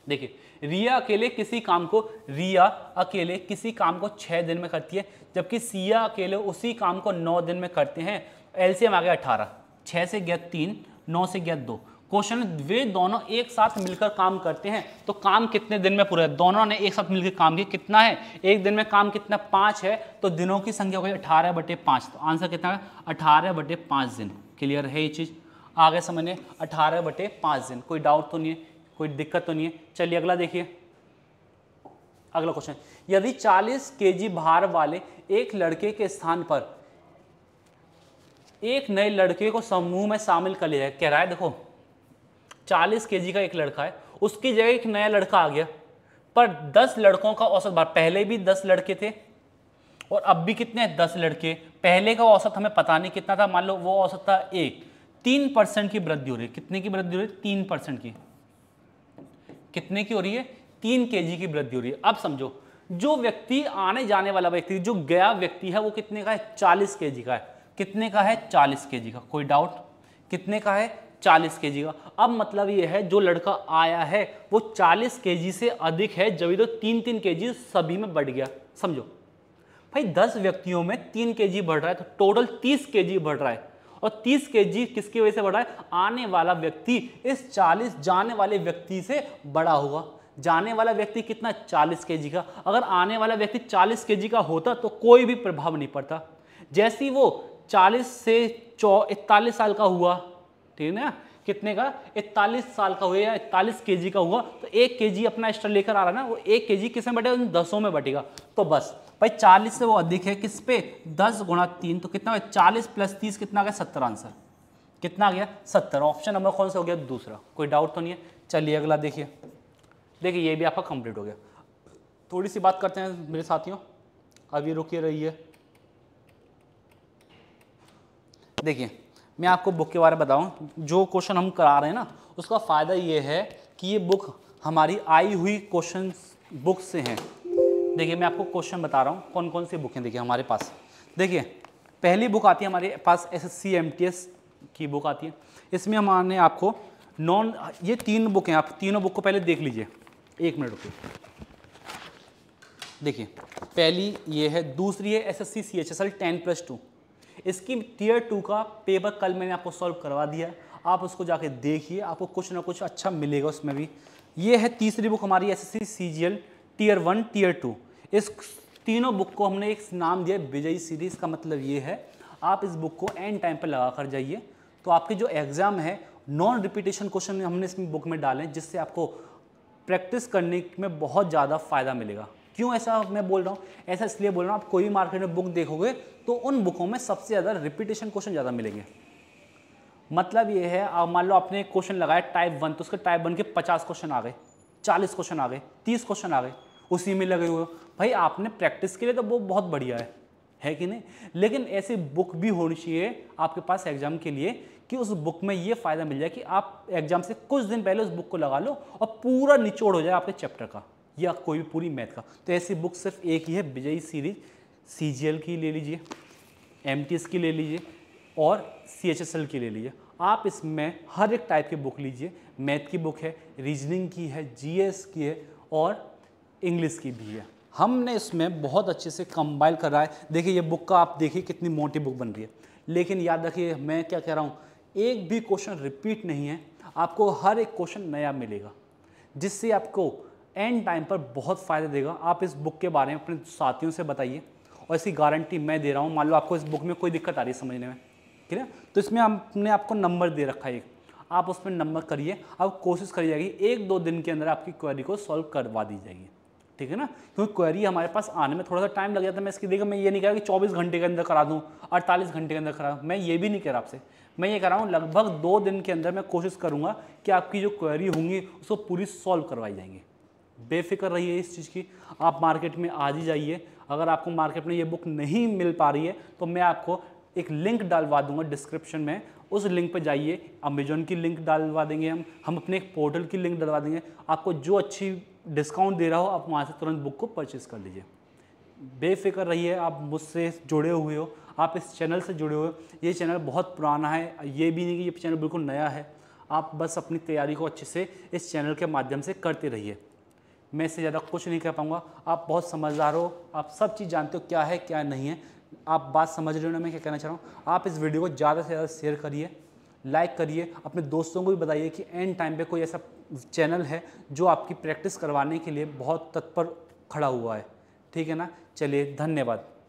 देखिए रिया अकेले किसी काम को रिया अकेले किसी काम को छः दिन में करती है जबकि सिया अकेले उसी काम को नौ दिन में करते हैं एलसीएम आ गया अठारह छः से गया तीन नौ से ग्यारह दो क्वेश्चन वे दोनों एक साथ मिलकर काम करते हैं तो काम कितने दिन में पूरा है दोनों ने एक साथ मिलकर काम किया कितना है एक दिन में काम कितना पाँच है तो दिनों की संख्या हो गई अठारह बटे पाँच तो आंसर कितना है अठारह बटे पाँच दिन क्लियर है ये चीज़ आगे समझने अठारह बटे पाँच दिन कोई डाउट तो नहीं है कोई दिक्कत तो नहीं है चलिए अगला देखिए अगला क्वेश्चन यदि चालीस के भार वाले एक लड़के के स्थान पर एक नए लड़के को समूह में शामिल कर लिया कह रहा है देखो 40 केजी का एक लड़का है उसकी जगह एक नया लड़का आ गया पर 10 लड़कों का औसत बार पहले भी 10 लड़के थे और अब भी कितने हैं दस लड़के पहले का औसत हमें पता नहीं कितना था मान लो वो औसत था एक तीन परसेंट की वृद्धि हो रही है कितने की वृद्धि हो रही है तीन परसेंट की कितने की हो रही है तीन के की वृद्धि हो रही है अब समझो जो व्यक्ति आने जाने वाला व्यक्ति जो गया व्यक्ति है वो कितने का है चालीस के का है कितने का है चालीस के का कोई डाउट कितने का है चालीस के का अब मतलब ये है जो लड़का आया है वो चालीस के से अधिक है जब तो तीन तीन के सभी में बढ़ गया समझो भाई दस व्यक्तियों में तीन के बढ़ रहा है तो टोटल तीस के बढ़ रहा है और 30 के जी किसकी वजह से बढ़ा है आने वाला व्यक्ति इस 40 जाने वाले व्यक्ति से बड़ा होगा जाने वाला व्यक्ति कितना 40 के का अगर आने वाला व्यक्ति 40 के का होता तो कोई भी प्रभाव नहीं पड़ता जैसी वो 40 से चौ इकतालीस साल का हुआ ठीक है ना कितने का इकतालीस साल का हुआ या इकतालीस के का हुआ तो एक के अपना एक्स्ट्रा लेकर आ रहा है ना वो एक के जी किस में बटेगा उन दसों में बटेगा तो बस भाई चालीस से वो अधिक है किस पे दस गुणा तीन तो कितना चालीस प्लस तीस कितना का सत्तर आंसर कितना आ गया सत्तर ऑप्शन नंबर कौन सा हो गया दूसरा कोई डाउट तो नहीं है चलिए अगला देखिए देखिए ये भी आपका कंप्लीट हो गया थोड़ी सी बात करते हैं मेरे साथियों अभी रुकी रही है देखिए मैं आपको बुक के बारे में बताऊँ जो क्वेश्चन हम करा रहे हैं ना उसका फ़ायदा ये है कि ये बुक हमारी आई हुई क्वेश्चन बुक से हैं देखिए मैं आपको क्वेश्चन बता रहा हूँ कौन कौन सी बुक हैं देखिए हमारे पास देखिए पहली बुक आती है हमारे पास S S C M T S की बुक आती है इसमें हमारे आपको नॉन ये तीन बुक हैं आप तीनों बुक को पहले देख लीजिए एक मिनट रुकिए देखिए पहली ये है दूसरी है S S C C H S L ten plus two इसकी टीयर टू का पेपर कल मैंने आपको सॉल्व करवा दिया आप उसको जाके देखिए आपको कुछ ना कुछ अच्छा मिलेगा उसमें भी ये है तीसरी बुक हमारी S S tier one tier two इस तीनों बुक को हमने एक नाम दिया विजयी सीरीज़ का मतलब ये है आप इस बुक को एंड टाइम पर लगा कर जाइए तो आपके जो एग्ज़ाम है नॉन रिपीटेशन क्वेश्चन हमने इसमें बुक में डालें जिससे आपको प्रैक्टिस करने में बहुत ज़्यादा फ़ायदा मिलेगा क्यों ऐसा मैं बोल रहा हूँ ऐसा इसलिए बोल रहा हूँ आप कोई भी मार्केट में बुक देखोगे तो उन बुकों में सबसे ज़्यादा रिपीटेशन क्वेश्चन ज़्यादा मिलेंगे मतलब ये है आप मान लो आपने क्वेश्चन लगाया टाइप वन तो उसके टाइप वन के पचास क्वेश्चन आ गए चालीस क्वेश्चन आ गए तीस क्वेश्चन आ गए उसी में लगे हुए भाई आपने प्रैक्टिस के लिए तो वो बहुत बढ़िया है है कि नहीं लेकिन ऐसी बुक भी होनी चाहिए आपके पास एग्जाम के लिए कि उस बुक में ये फ़ायदा मिल जाए कि आप एग्जाम से कुछ दिन पहले उस बुक को लगा लो और पूरा निचोड़ हो जाए आपके चैप्टर का या कोई भी पूरी मैथ का तो ऐसी बुक सिर्फ एक ही है विजयी सीरीज सी की ले लीजिए एम की ले लीजिए और सी की ले लीजिए आप इसमें हर एक टाइप की बुक लीजिए मैथ की बुक है रीजनिंग की है एस की है और इंग्लिश की भी है हमने इसमें बहुत अच्छे से कंबाइल कर रहा है देखिए ये बुक का आप देखिए कितनी मोटी बुक बन रही है लेकिन याद रखिए मैं क्या कह रहा हूँ एक भी क्वेश्चन रिपीट नहीं है आपको हर एक क्वेश्चन नया मिलेगा जिससे आपको एंड टाइम पर बहुत फ़ायदा देगा आप इस बुक के बारे में अपने साथियों से बताइए और इसकी गारंटी मैं दे रहा हूँ मान लो आपको इस बुक में कोई दिक्कत आ रही है समझने में ठीक है तो इसमें हमने आपको नंबर दे रखा है आप उसमें नंबर करिए आप कोशिश करी जाएगी एक दो दिन के अंदर आपकी क्वेरी को सॉल्व करवा दी जाएगी ठीक है ना क्योंकि क्वेरी हमारे पास आने में थोड़ा सा टाइम लग जाता है मैं इसकी देखा मैं ये नहीं कह रहा कि 24 घंटे के अंदर करा दूँ 48 घंटे के अंदर करा दूँ मैं ये भी नहीं कह रहा आपसे मैं ये कह रहा हूँ लगभग दो दिन के अंदर मैं कोशिश करूँगा कि आपकी जो क्वेरी होंगी उसको पूरी सॉल्व करवाई जाएंगी बेफिक्र रहिए इस चीज़ की आप मार्केट में आज ही जाइए अगर आपको मार्केट में ये बुक नहीं मिल पा रही है तो मैं आपको एक लिंक डालवा दूंगा डिस्क्रिप्शन में उस लिंक पर जाइए अमेजोन की लिंक डालवा देंगे हम हम अपने एक पोर्टल की लिंक डालवा देंगे आपको जो अच्छी डिस्काउंट दे रहा हो आप वहाँ से तुरंत बुक को परचेज़ कर लीजिए बेफिक्र रहिए आप मुझसे जुड़े हुए हो आप इस चैनल से जुड़े हुए हो ये चैनल बहुत पुराना है ये भी नहीं कि ये चैनल बिल्कुल नया है आप बस अपनी तैयारी को अच्छे से इस चैनल के माध्यम से करते रहिए मैं इससे ज़्यादा कुछ नहीं कर पाऊँगा आप बहुत समझदार हो आप सब चीज़ जानते हो क्या है क्या नहीं है आप बात समझ रहे हो ना मैं क्या कहना चाह रहा हूँ आप इस वीडियो को ज़्यादा से ज़्यादा शेयर करिए लाइक करिए अपने दोस्तों को भी बताइए कि एंड टाइम पे कोई ऐसा चैनल है जो आपकी प्रैक्टिस करवाने के लिए बहुत तत्पर खड़ा हुआ है ठीक है ना चलिए धन्यवाद